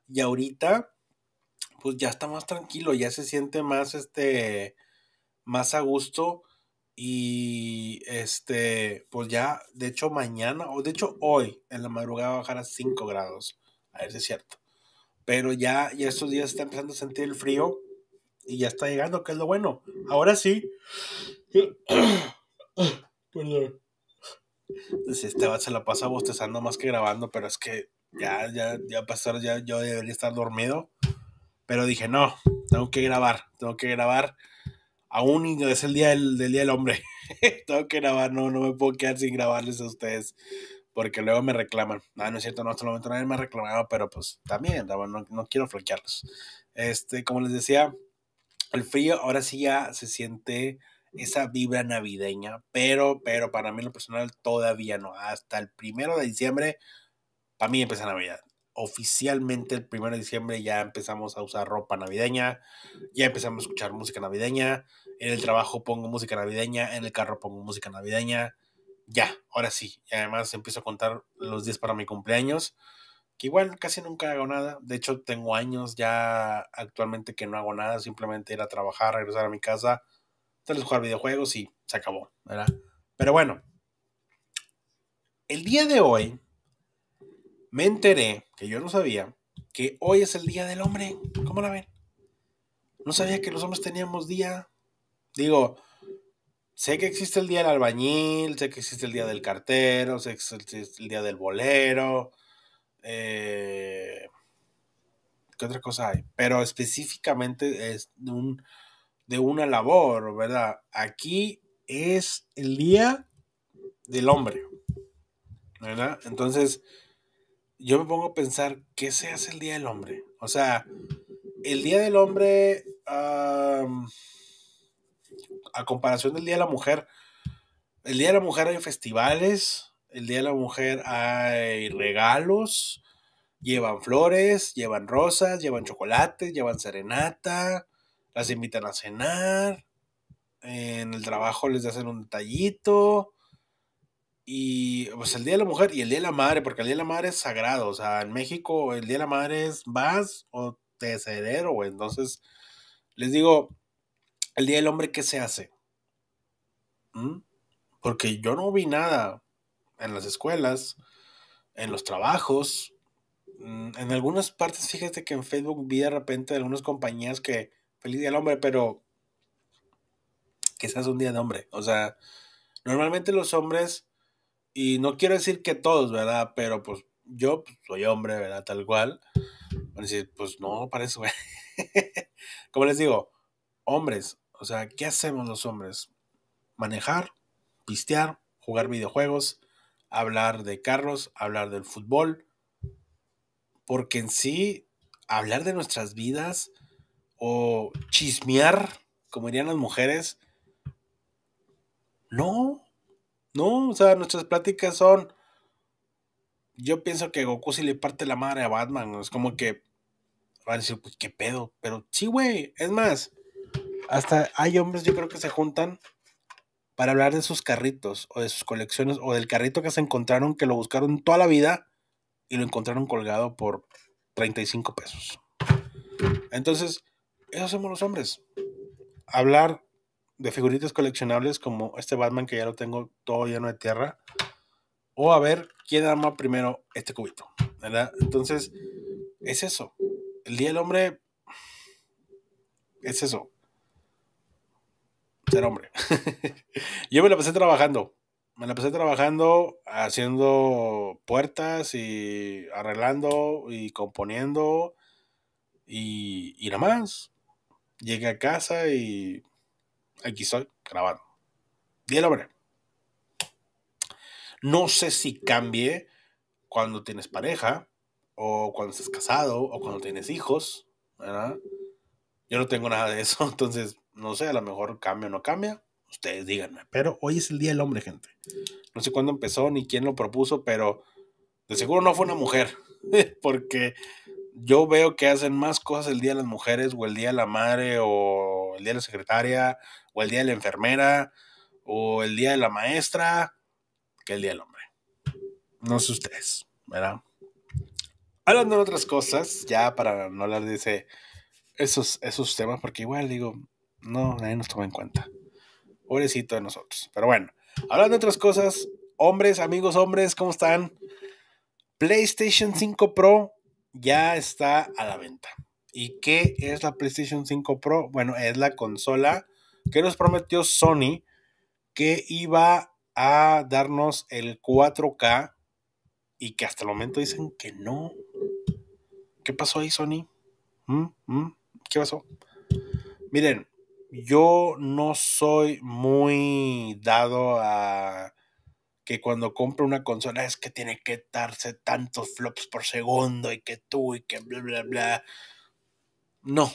Speaker 1: Y ahorita, pues ya está más tranquilo, ya se siente más, este, más a gusto. Y este, pues ya, de hecho, mañana, o de hecho, hoy en la madrugada va a bajar a 5 grados. A ver si es cierto. Pero ya, ya estos días está empezando a sentir el frío y ya está llegando, que es lo bueno. Ahora sí. Perdón. Este se la pasa bostezando más que grabando, pero es que ya, ya, ya pasar, ya yo debería estar dormido. Pero dije, no, tengo que grabar, tengo que grabar. Aún es el día del, del día del hombre. tengo que grabar, no, no me puedo quedar sin grabarles a ustedes. Porque luego me reclaman. No, no es cierto, no, hasta el momento nadie me ha reclamado, pero pues también, no, no quiero flaquearlos. Este, como les decía, el frío ahora sí ya se siente esa vibra navideña, pero, pero para mí en lo personal todavía no. Hasta el primero de diciembre, para mí empieza Navidad. Oficialmente el primero de diciembre ya empezamos a usar ropa navideña, ya empezamos a escuchar música navideña, en el trabajo pongo música navideña, en el carro pongo música navideña, ya, ahora sí. Y además empiezo a contar los días para mi cumpleaños que igual casi nunca hago nada. De hecho, tengo años ya actualmente que no hago nada, simplemente ir a trabajar, regresar a mi casa, tal vez jugar videojuegos y se acabó, Pero bueno, el día de hoy me enteré, que yo no sabía, que hoy es el Día del Hombre. ¿Cómo la ven? No sabía que los hombres teníamos día. Digo, sé que existe el Día del Albañil, sé que existe el Día del Cartero, sé que existe el Día del Bolero, eh, ¿Qué otra cosa hay? Pero específicamente es de, una labor, ¿verdad? Aquí es el día del hombre, ¿verdad? Entonces, yo me pongo a pensar, ¿qué se hace el día del hombre? O sea, el día del hombre, a comparación del día de la mujer, el día de la mujer hay festivales, el Día de la Mujer hay regalos, llevan flores, llevan rosas, llevan chocolates, llevan serenata, las invitan a cenar, en el trabajo les hacen un detallito. Y pues el Día de la Mujer y el Día de la Madre, porque el Día de la Madre es sagrado. O sea, en México el Día de la Madre es vas o te cedero, Entonces, les digo, el Día del Hombre, ¿qué se hace? ¿Mm? Porque yo no vi nada en las escuelas, en los trabajos. Mm, en algunas partes, fíjate que en Facebook vi de repente algunas compañías que, feliz día al hombre, pero quizás un día de hombre. O sea, normalmente los hombres, y no quiero decir que todos, ¿verdad? Pero pues yo pues, soy hombre, ¿verdad? Tal cual. Van a decir, pues no, para eso, Como les digo, hombres, o sea, ¿qué hacemos los hombres? Manejar, pistear, jugar videojuegos, hablar de carros, hablar del fútbol, porque en sí hablar de nuestras vidas o chismear, como dirían las mujeres, no, no, o sea, nuestras pláticas son, yo pienso que Goku si le parte la madre a Batman, es como que van a decir, pues qué pedo, pero sí, güey, es más, hasta hay hombres yo creo que se juntan para hablar de sus carritos o de sus colecciones o del carrito que se encontraron que lo buscaron toda la vida y lo encontraron colgado por 35 pesos. Entonces, eso somos los hombres. Hablar de figuritas coleccionables como este Batman que ya lo tengo todo lleno de tierra. O a ver quién ama primero este cubito. ¿verdad? Entonces, es eso. El Día del Hombre es eso ser hombre. yo me la pasé trabajando. Me la pasé trabajando, haciendo puertas y arreglando y componiendo y, y nada más. Llegué a casa y aquí estoy grabando. Y el hombre. No sé si cambie cuando tienes pareja o cuando estás casado o cuando tienes hijos. ¿verdad? Yo no tengo nada de eso, entonces no sé, a lo mejor cambia o no cambia. Ustedes díganme. Pero hoy es el Día del Hombre, gente. No sé cuándo empezó ni quién lo propuso, pero de seguro no fue una mujer. Porque yo veo que hacen más cosas el Día de las Mujeres o el Día de la Madre o el Día de la Secretaria o el Día de la Enfermera o el Día de la Maestra que el Día del Hombre. No sé ustedes, ¿verdad? Hablando de otras cosas, ya para no hablar de ese, esos, esos temas, porque igual digo, no, nadie nos toma en cuenta. Pobrecito de nosotros. Pero bueno, hablando de otras cosas, hombres, amigos hombres, ¿cómo están? PlayStation 5 Pro ya está a la venta. ¿Y qué es la PlayStation 5 Pro? Bueno, es la consola que nos prometió Sony que iba a darnos el 4K y que hasta el momento dicen que no. ¿Qué pasó ahí, Sony? ¿Mm? ¿Mm? ¿Qué pasó? Miren, yo no soy muy dado a que cuando compro una consola es que tiene que darse tantos flops por segundo y que tú y que bla, bla, bla. No.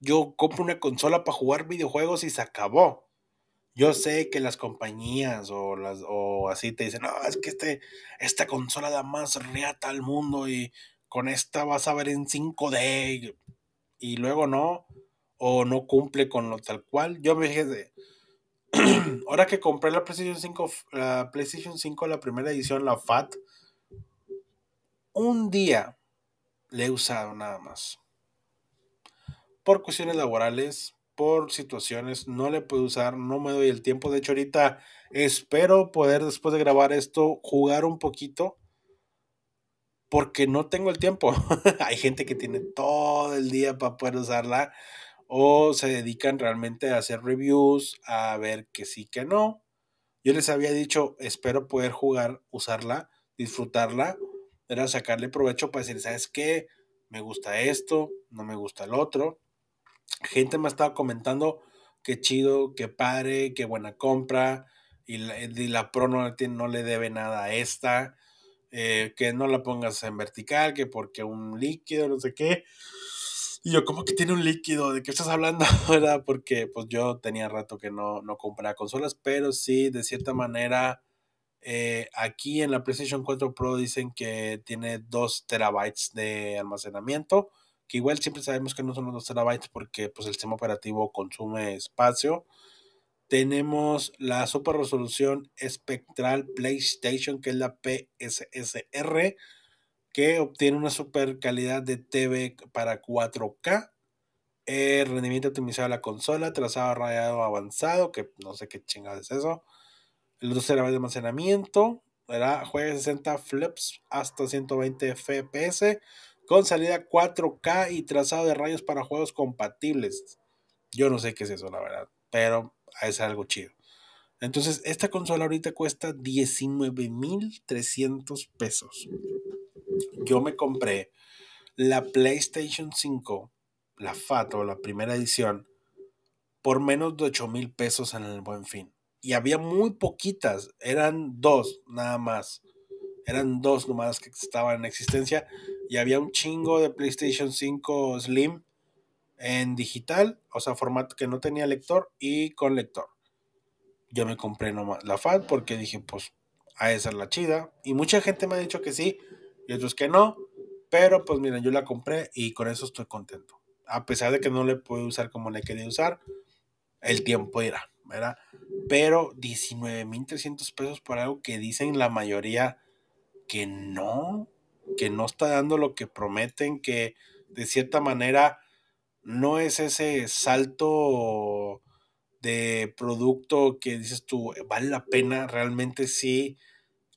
Speaker 1: Yo compro una consola para jugar videojuegos y se acabó. Yo sé que las compañías o, las, o así te dicen, no, es que este, esta consola da más riata al mundo y con esta vas a ver en 5D y luego no o no cumple con lo tal cual. Yo me dije de... Ahora que compré la PlayStation 5, la PlayStation 5, la primera edición, la FAT, un día le he usado nada más. Por cuestiones laborales, por situaciones, no le puedo usar, no me doy el tiempo. De hecho, ahorita espero poder, después de grabar esto, jugar un poquito. Porque no tengo el tiempo. Hay gente que tiene todo el día para poder usarla o se dedican realmente a hacer reviews, a ver que sí, que no. Yo les había dicho, espero poder jugar, usarla, disfrutarla, era sacarle provecho para decir, ¿sabes qué? Me gusta esto, no me gusta el otro. Gente me ha estado comentando, qué chido, qué padre, qué buena compra, y la, Pro no, no, le debe nada a esta, eh, que no la pongas en vertical, que porque un líquido, no sé qué. Y yo, ¿cómo que tiene un líquido? ¿De qué estás hablando? ahora? porque pues yo tenía rato que no, no compraba consolas, pero sí, de cierta manera, eh, aquí en la PlayStation 4 Pro dicen que tiene 2 terabytes de almacenamiento, que igual siempre sabemos que no son los 2 terabytes porque pues el sistema operativo consume espacio. Tenemos la super resolución espectral PlayStation, que es la PSSR que obtiene una super calidad de TV para 4K, el eh, rendimiento optimizado de la consola, trazado rayado avanzado, que no sé qué chinga es eso, el 12 de almacenamiento, ¿verdad? juega 60 flips hasta 120 FPS, con salida 4K y trazado de rayos para juegos compatibles. Yo no sé qué es eso, la verdad, pero es algo chido. Entonces, esta consola ahorita cuesta 19.300 pesos yo me compré la PlayStation 5, la FAT o la primera edición, por menos de 8 mil pesos en el buen fin. Y había muy poquitas, eran dos nada más. Eran dos nomás que estaban en existencia. Y había un chingo de PlayStation 5 Slim en digital, o sea, formato que no tenía lector y con lector. Yo me compré nomás la FAT porque dije, pues, a esa es la chida. Y mucha gente me ha dicho que sí, y otros que no. Pero pues miren, yo la compré y con eso estoy contento. A pesar de que no le puedo usar como le quería usar, el tiempo era ¿verdad? Pero 19.300 pesos por algo que dicen la mayoría que no, que no está dando lo que prometen, que de cierta manera no es ese salto de producto que dices tú, vale la pena, realmente sí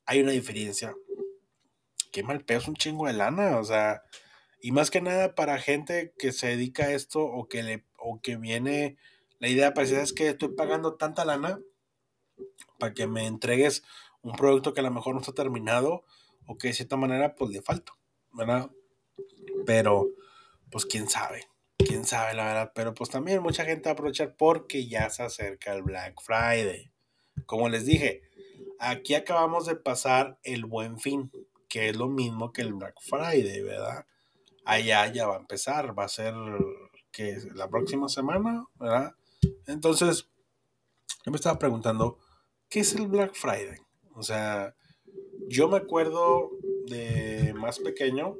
Speaker 1: hay una diferencia, qué mal pedo, es un chingo de lana, o sea, y más que nada para gente que se dedica a esto o que, le, o que viene la idea parecida es que estoy pagando tanta lana para que me entregues un producto que a lo mejor no está terminado o que de cierta manera pues le falto, ¿verdad? Pero pues quién sabe, quién sabe la verdad, pero pues también mucha gente va a aprovechar porque ya se acerca el Black Friday. Como les dije, aquí acabamos de pasar el buen fin, que es lo mismo que el Black Friday, ¿verdad? Allá ya va a empezar, va a ser que la próxima semana, ¿verdad? Entonces, yo me estaba preguntando, ¿qué es el Black Friday? O sea, yo me acuerdo de más pequeño.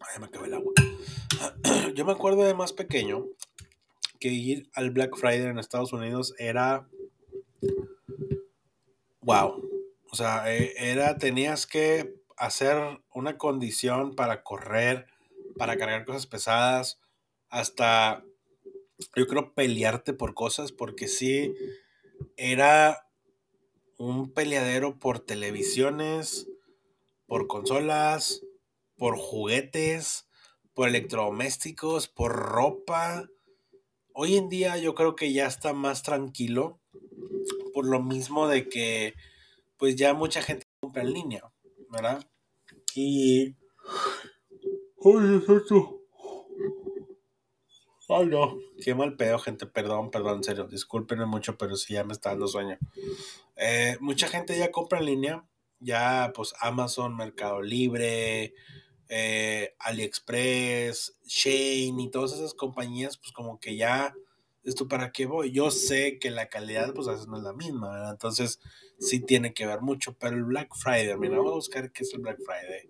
Speaker 1: Ay, me acabé el agua. Yo me acuerdo de más pequeño que ir al Black Friday en Estados Unidos era. Wow. O sea, eh, era, tenías que hacer una condición para correr, para cargar cosas pesadas, hasta, yo creo, pelearte por cosas, porque sí, era un peleadero por televisiones, por consolas, por juguetes, por electrodomésticos, por ropa. Hoy en día yo creo que ya está más tranquilo, por lo mismo de que pues ya mucha gente compra en línea, ¿verdad? Y... ¡Ay, es ¡Ay, no! Qué mal pedo, gente. Perdón, perdón, en serio. Discúlpenme mucho, pero sí ya me está dando sueño. Eh, mucha gente ya compra en línea. Ya, pues, Amazon, Mercado Libre, eh, AliExpress, Shane y todas esas compañías, pues, como que ya... ¿Esto para qué voy? Yo sé que la calidad, pues, a veces no es la misma, ¿verdad? Entonces sí tiene que ver mucho, pero el Black Friday, mira, vamos a buscar qué es el Black Friday.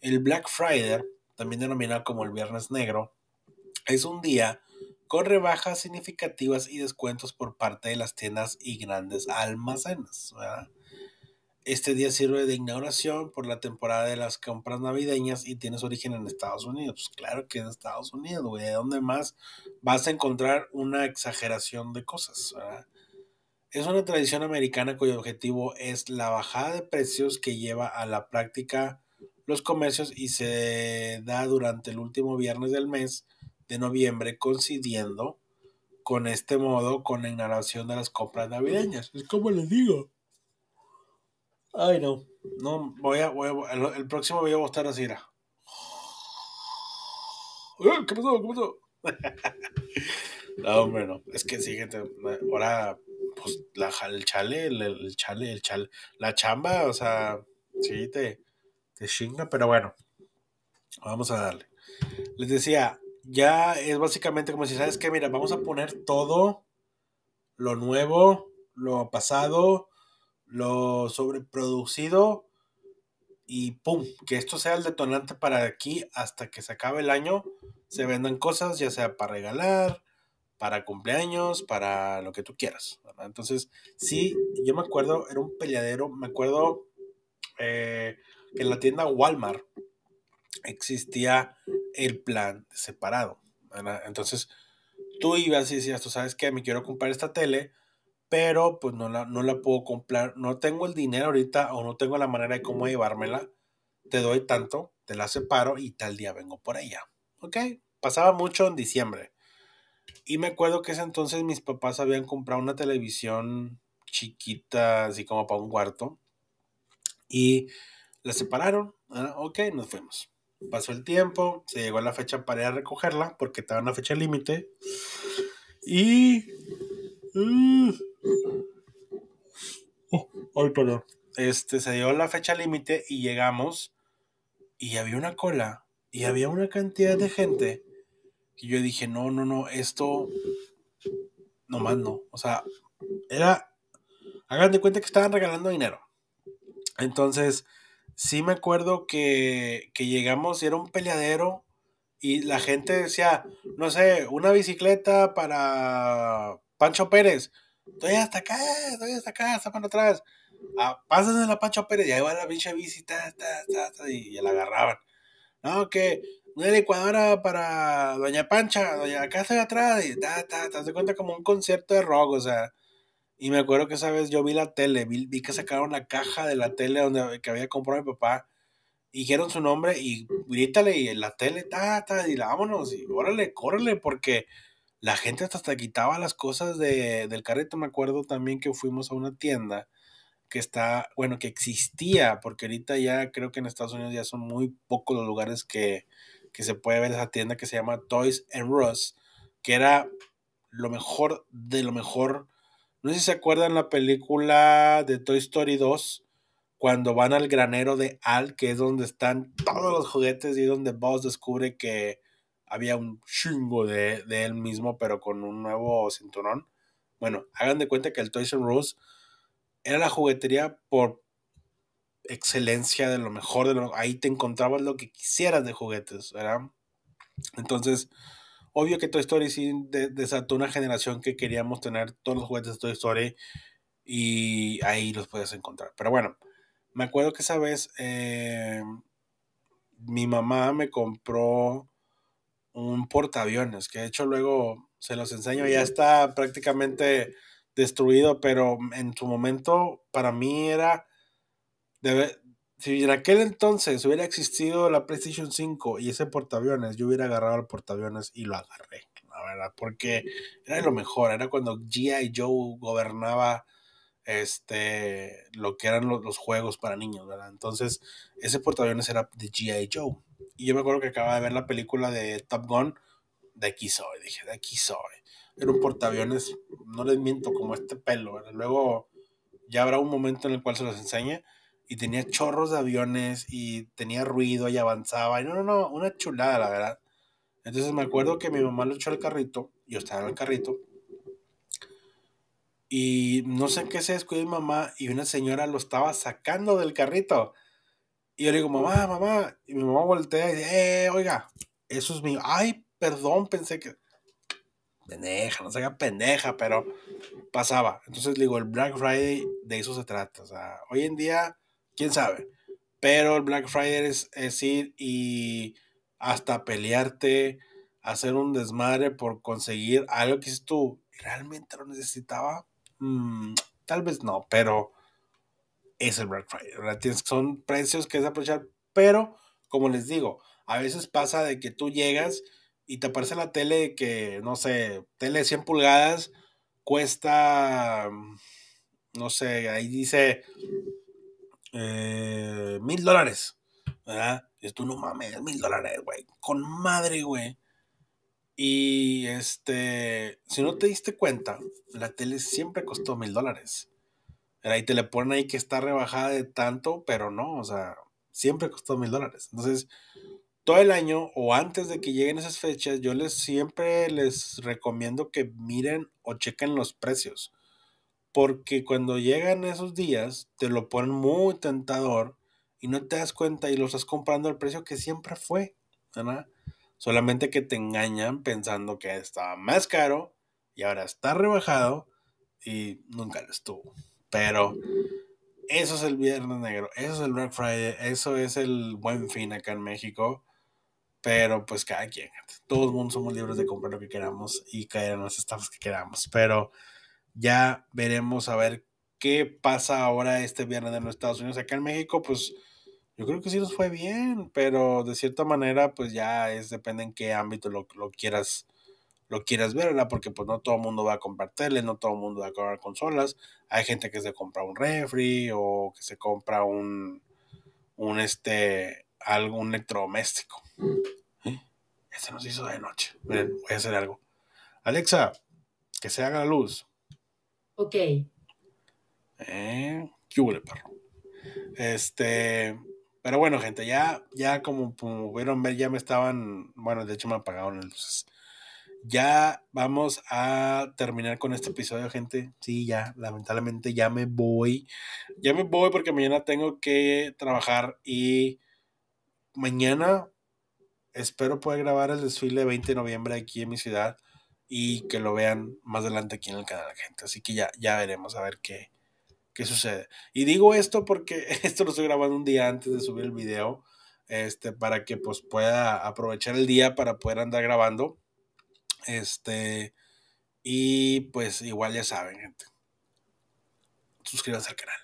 Speaker 1: El Black Friday, también denominado como el Viernes Negro, es un día con rebajas significativas y descuentos por parte de las tiendas y grandes almacenes. Este día sirve de inauguración por la temporada de las compras navideñas y tiene su origen en Estados Unidos. Pues claro que en Estados Unidos, güey. ¿Dónde más vas a encontrar una exageración de cosas? ¿verdad? Es una tradición americana cuyo objetivo es la bajada de precios que lleva a la práctica los comercios y se da durante el último viernes del mes de noviembre coincidiendo con este modo con la inhalación de las compras navideñas. Es como les digo. Ay, no. No, voy a. el, próximo voy a estar así. ¡Ah! ¿Qué pasó? ¿Qué pasó? no, hombre, no. Es que sí, gente. Ahora pues, la, el chale, el, chale, el chale, la chamba, o sea, sí te, te chinga, pero bueno, vamos a darle. Les decía, ya es básicamente como si, ¿sabes que, Mira, vamos a poner todo lo nuevo, lo pasado, lo sobreproducido y pum, que esto sea el detonante para aquí hasta que se acabe el año, se vendan cosas, ya sea para regalar, para cumpleaños, para lo que tú quieras. Entonces, sí, yo me acuerdo, era un peleadero, me acuerdo eh, que en la tienda Walmart existía el plan separado. Entonces, tú ibas y decías, tú sabes que me quiero comprar esta tele, pero pues no la, no la puedo comprar, no tengo el dinero ahorita o no tengo la manera de cómo llevármela, te doy tanto, te la separo y tal día vengo por ella. ¿Ok? Pasaba mucho en diciembre. Y me acuerdo que ese entonces mis papás habían comprado una televisión chiquita, así como para un cuarto. Y la separaron. Ah, ok, nos fuimos. Pasó el tiempo, se llegó a la fecha para ir a recogerla, porque estaba en la fecha límite. Y. Mm, oh, ay, perdón. Este, se dio la fecha límite y llegamos. Y había una cola. Y había una cantidad de gente y yo dije, no, no, no, esto nomás no. O sea, era, hagan de cuenta que estaban regalando dinero. Entonces, sí me acuerdo que, que llegamos y era un peleadero y la gente decía, no sé, una bicicleta para Pancho Pérez. Estoy hasta acá, estoy hasta acá, está para atrás. Ah, de la Pancho Pérez, y ahí va la pinche bici, y, y la agarraban. No, que una licuadora para Doña Pancha, Doña Casa de atrás, y ta, ta, te das cuenta como un concierto de rock, o sea. Y me acuerdo que esa vez yo vi la tele, vi, que sacaron la caja de la tele que había comprado mi papá, dijeron su nombre y grítale y en la tele, ta, ta, y vámonos, y órale, córrele, porque la gente hasta, hasta quitaba las cosas del carrito. Me acuerdo también que fuimos a una tienda que está, bueno, que existía, porque ahorita ya creo que en Estados Unidos ya son muy pocos los lugares que, que se puede ver esa tienda que se llama Toys and Us, que era lo mejor de lo mejor. No sé si se acuerdan la película de Toy Story 2, cuando van al granero de Al, que es donde están todos los juguetes y donde Buzz descubre que había un chingo de, de él mismo, pero con un nuevo cinturón. Bueno, hagan de cuenta que el Toys R Us era la juguetería por excelencia, de lo mejor, de ahí te encontrabas lo que quisieras de juguetes, ¿verdad? Entonces, obvio que Toy Story sí desató una generación que queríamos tener todos los juguetes de Toy Story y ahí los puedes encontrar. Pero bueno, me acuerdo que esa vez eh, mi mamá me compró un portaaviones, que de hecho luego se los enseño, ya está prácticamente destruido, pero en su momento para mí era si en aquel entonces hubiera existido la PlayStation 5 y ese portaaviones, yo hubiera agarrado el portaaviones y lo agarré, la verdad, porque era lo mejor, era cuando G.I. Joe gobernaba este, lo que eran los, los juegos para niños, ¿verdad? Entonces, ese portaaviones era de G.I. Joe. Y yo me acuerdo que acababa de ver la película de Top Gun, de aquí soy, dije, de aquí soy. Era un portaaviones, no les miento, como este pelo, Luego ya habrá un momento en el cual se los enseñe y tenía chorros de aviones y tenía ruido y avanzaba. Y no, no, no, una chulada, la verdad. Entonces me acuerdo que mi mamá lo echó al carrito, yo estaba en el carrito, y no sé qué se descuidó mi mamá y una señora lo estaba sacando del carrito. Y yo le digo, mamá, mamá, y mi mamá voltea y dice, eh, oiga, eso es mío. Ay, perdón, pensé que... Pendeja, no se haga pendeja, pero pasaba. Entonces le digo, el Black Friday de eso se trata. O sea, hoy en día quién sabe. Pero el Black Friday es, ir y hasta pelearte, hacer un desmadre por conseguir algo que si tú, ¿realmente lo necesitaba? Mm, tal vez no, pero es el Black Friday. Son precios que es aprovechar, pero como les digo, a veces pasa de que tú llegas y te aparece la tele que, no sé, tele de 100 pulgadas cuesta, no sé, ahí dice eh, mil dólares. ¿Verdad? Esto no mames, mil dólares, güey. Con madre, güey. Y este, si no te diste cuenta, la tele siempre costó mil dólares. Ahí te le ponen ahí que está rebajada de tanto, pero no, o sea, siempre costó mil dólares. Entonces, todo el año o antes de que lleguen esas fechas, yo les siempre les recomiendo que miren o chequen los precios porque cuando llegan esos días te lo ponen muy tentador y no te das cuenta y lo estás comprando al precio que siempre fue, Solamente que te engañan pensando que estaba más caro y ahora está rebajado y nunca lo estuvo. Pero eso es el Viernes Negro, eso es el Black Friday, eso es el buen fin acá en México. Pero pues cada quien, Todos mundo somos libres de comprar lo que queramos y caer en las estafas que queramos. Pero ya veremos a ver qué pasa ahora este viernes en los Estados Unidos. Acá en México, pues yo creo que sí nos fue bien, pero de cierta manera, pues ya es depende en qué ámbito lo, lo quieras lo quieras ver, ¿verdad? Porque pues no todo el mundo va a comprar tele, no todo el mundo va a comprar consolas. Hay gente que se compra un refri o que se compra un, un este, algún electrodoméstico. ¿Eh? nos hizo de noche. Miren, voy a hacer algo. Alexa, que se haga la luz. Ok. Eh, ¿Qué hubo, perro? Este. Pero bueno, gente, ya, ya como pudieron ver, ya me estaban. Bueno, de hecho me apagaron las luces. Ya vamos a terminar con este episodio, gente. Sí, ya, lamentablemente ya me voy. Ya me voy porque mañana tengo que trabajar y mañana espero poder grabar el desfile 20 de noviembre aquí en mi ciudad y que lo vean más adelante aquí en el canal, gente. Así que ya, ya veremos a ver qué, qué sucede. Y digo esto porque esto lo estoy grabando un día antes de subir el video, este, para que pues pueda aprovechar el día para poder andar grabando. Este, y pues igual ya saben, gente. Suscríbanse al canal.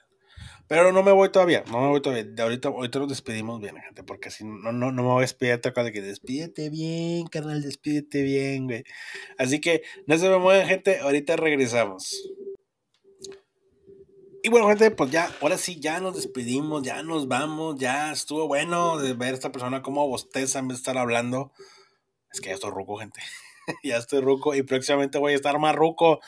Speaker 1: Pero no me voy todavía, no me voy todavía. De ahorita, ahorita nos despedimos bien, gente, porque si no, no, no me voy a despedir hasta de que despídete bien, canal, despídete bien, güey. Así que no se me muevan, gente, ahorita regresamos. Y bueno, gente, pues ya, ahora sí, ya nos despedimos, ya nos vamos, ya estuvo bueno de ver a esta persona como bosteza en vez de estar hablando. Es que ya estoy ruco, gente. ya estoy ruco y próximamente voy a estar más ruco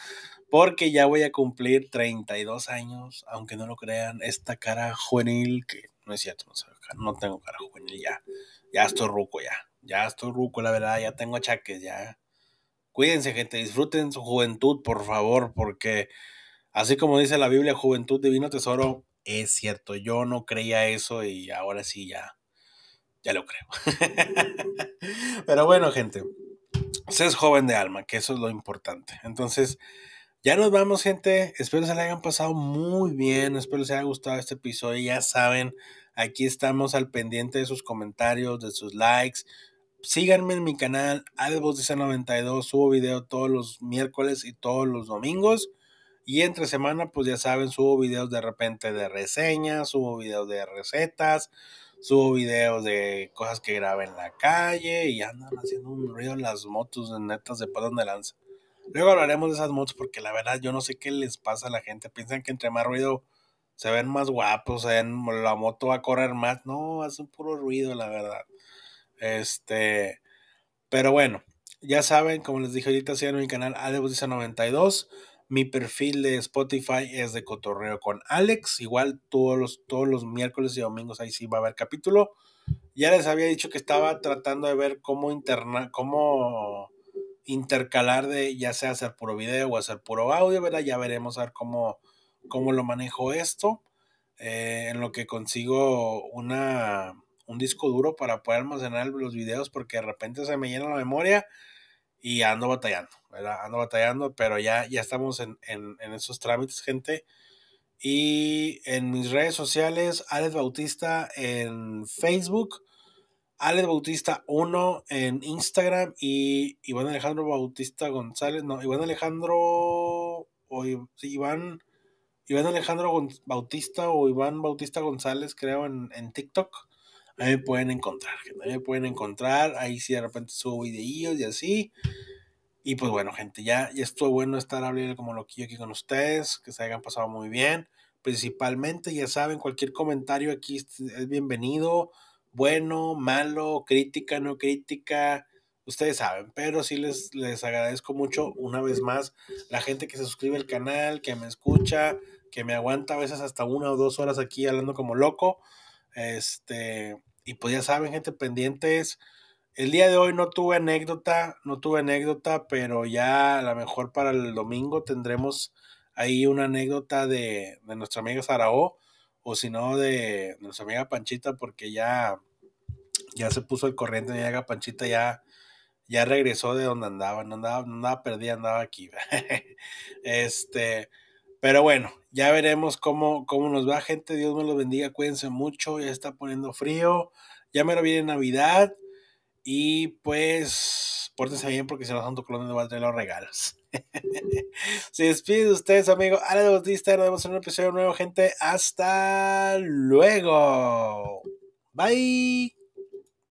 Speaker 1: porque ya voy a cumplir 32 años, aunque no lo crean, esta cara juvenil, que no es cierto, no, tengo cara juvenil ya, ya estoy ruco ya, ya estoy ruco la verdad, ya tengo achaques, ya. Cuídense gente, disfruten su juventud por favor, porque así como dice la Biblia, juventud divino tesoro, es cierto, yo no creía eso y ahora sí ya, ya lo creo. Pero bueno gente, es joven de alma, que eso es lo importante. Entonces... Ya nos vamos, gente. Espero se les hayan pasado muy bien. Espero les haya gustado este episodio. Ya saben, aquí estamos al pendiente de sus comentarios, de sus likes. Síganme en mi canal Albos 92 Subo video todos los miércoles y todos los domingos. Y entre semana, pues ya saben, subo videos de repente de reseñas, subo videos de recetas, subo videos de cosas que grabé en la calle y andan haciendo un ruido las motos de netas de palo de lanza. Luego hablaremos de esas motos, porque la verdad yo no sé qué les pasa a la gente. Piensan que entre más ruido se ven más guapos, se ven, la moto va a correr más. No, hace un puro ruido, la verdad. Este, pero bueno, ya saben, como les dije ahorita, en mi canal dice 92 Mi perfil de Spotify es de Cotorreo con Alex. Igual todos los, todos los miércoles y domingos ahí sí va a haber capítulo. Ya les había dicho que estaba tratando de ver cómo interna, cómo intercalar de ya sea hacer puro video o hacer puro audio, ¿verdad? Ya veremos a ver cómo, cómo lo manejo esto. Eh, en lo que consigo una, un disco duro para poder almacenar los videos porque de repente se me llena la memoria y ando batallando, ¿verdad? Ando batallando, pero ya, ya estamos en, en, en esos trámites, gente. Y en mis redes sociales, Alex Bautista en Facebook, Alex Bautista 1 en Instagram y Iván Alejandro Bautista González, no, Iván Alejandro o Iván Iván Alejandro Bautista o Iván Bautista González, creo, en, TikTok. Ahí me pueden encontrar, ahí me pueden encontrar, ahí sí de repente subo videíos y así. Y pues bueno, gente, ya, ya estuvo bueno estar hablando como lo loquillo aquí con ustedes, que se hayan pasado muy bien. Principalmente, ya saben, cualquier comentario aquí es bienvenido bueno, malo, crítica, no crítica, ustedes saben, pero sí les, les agradezco mucho una vez más la gente que se suscribe al canal, que me escucha, que me aguanta a veces hasta una o dos horas aquí hablando como loco. Este, y pues ya saben, gente, pendientes. El día de hoy no tuve anécdota, no tuve anécdota, pero ya a lo mejor para el domingo tendremos ahí una anécdota de, nuestro amigo amiga Sarao o si no de, nuestra amiga Panchita, porque ya, ya se puso el corriente, ya amiga Panchita ya, ya regresó de donde andaba, no andaba, no andaba perdida, andaba aquí. este, pero bueno, ya veremos cómo, cómo nos va, gente. Dios me los bendiga, cuídense mucho, ya está poniendo frío, ya me lo viene Navidad. Y pues, pórtense bien porque se no, Santo tocado no va a traer los regalos. Se despide de ustedes, amigo ahora Nos vemos en un episodio nuevo, gente. Hasta luego. Bye.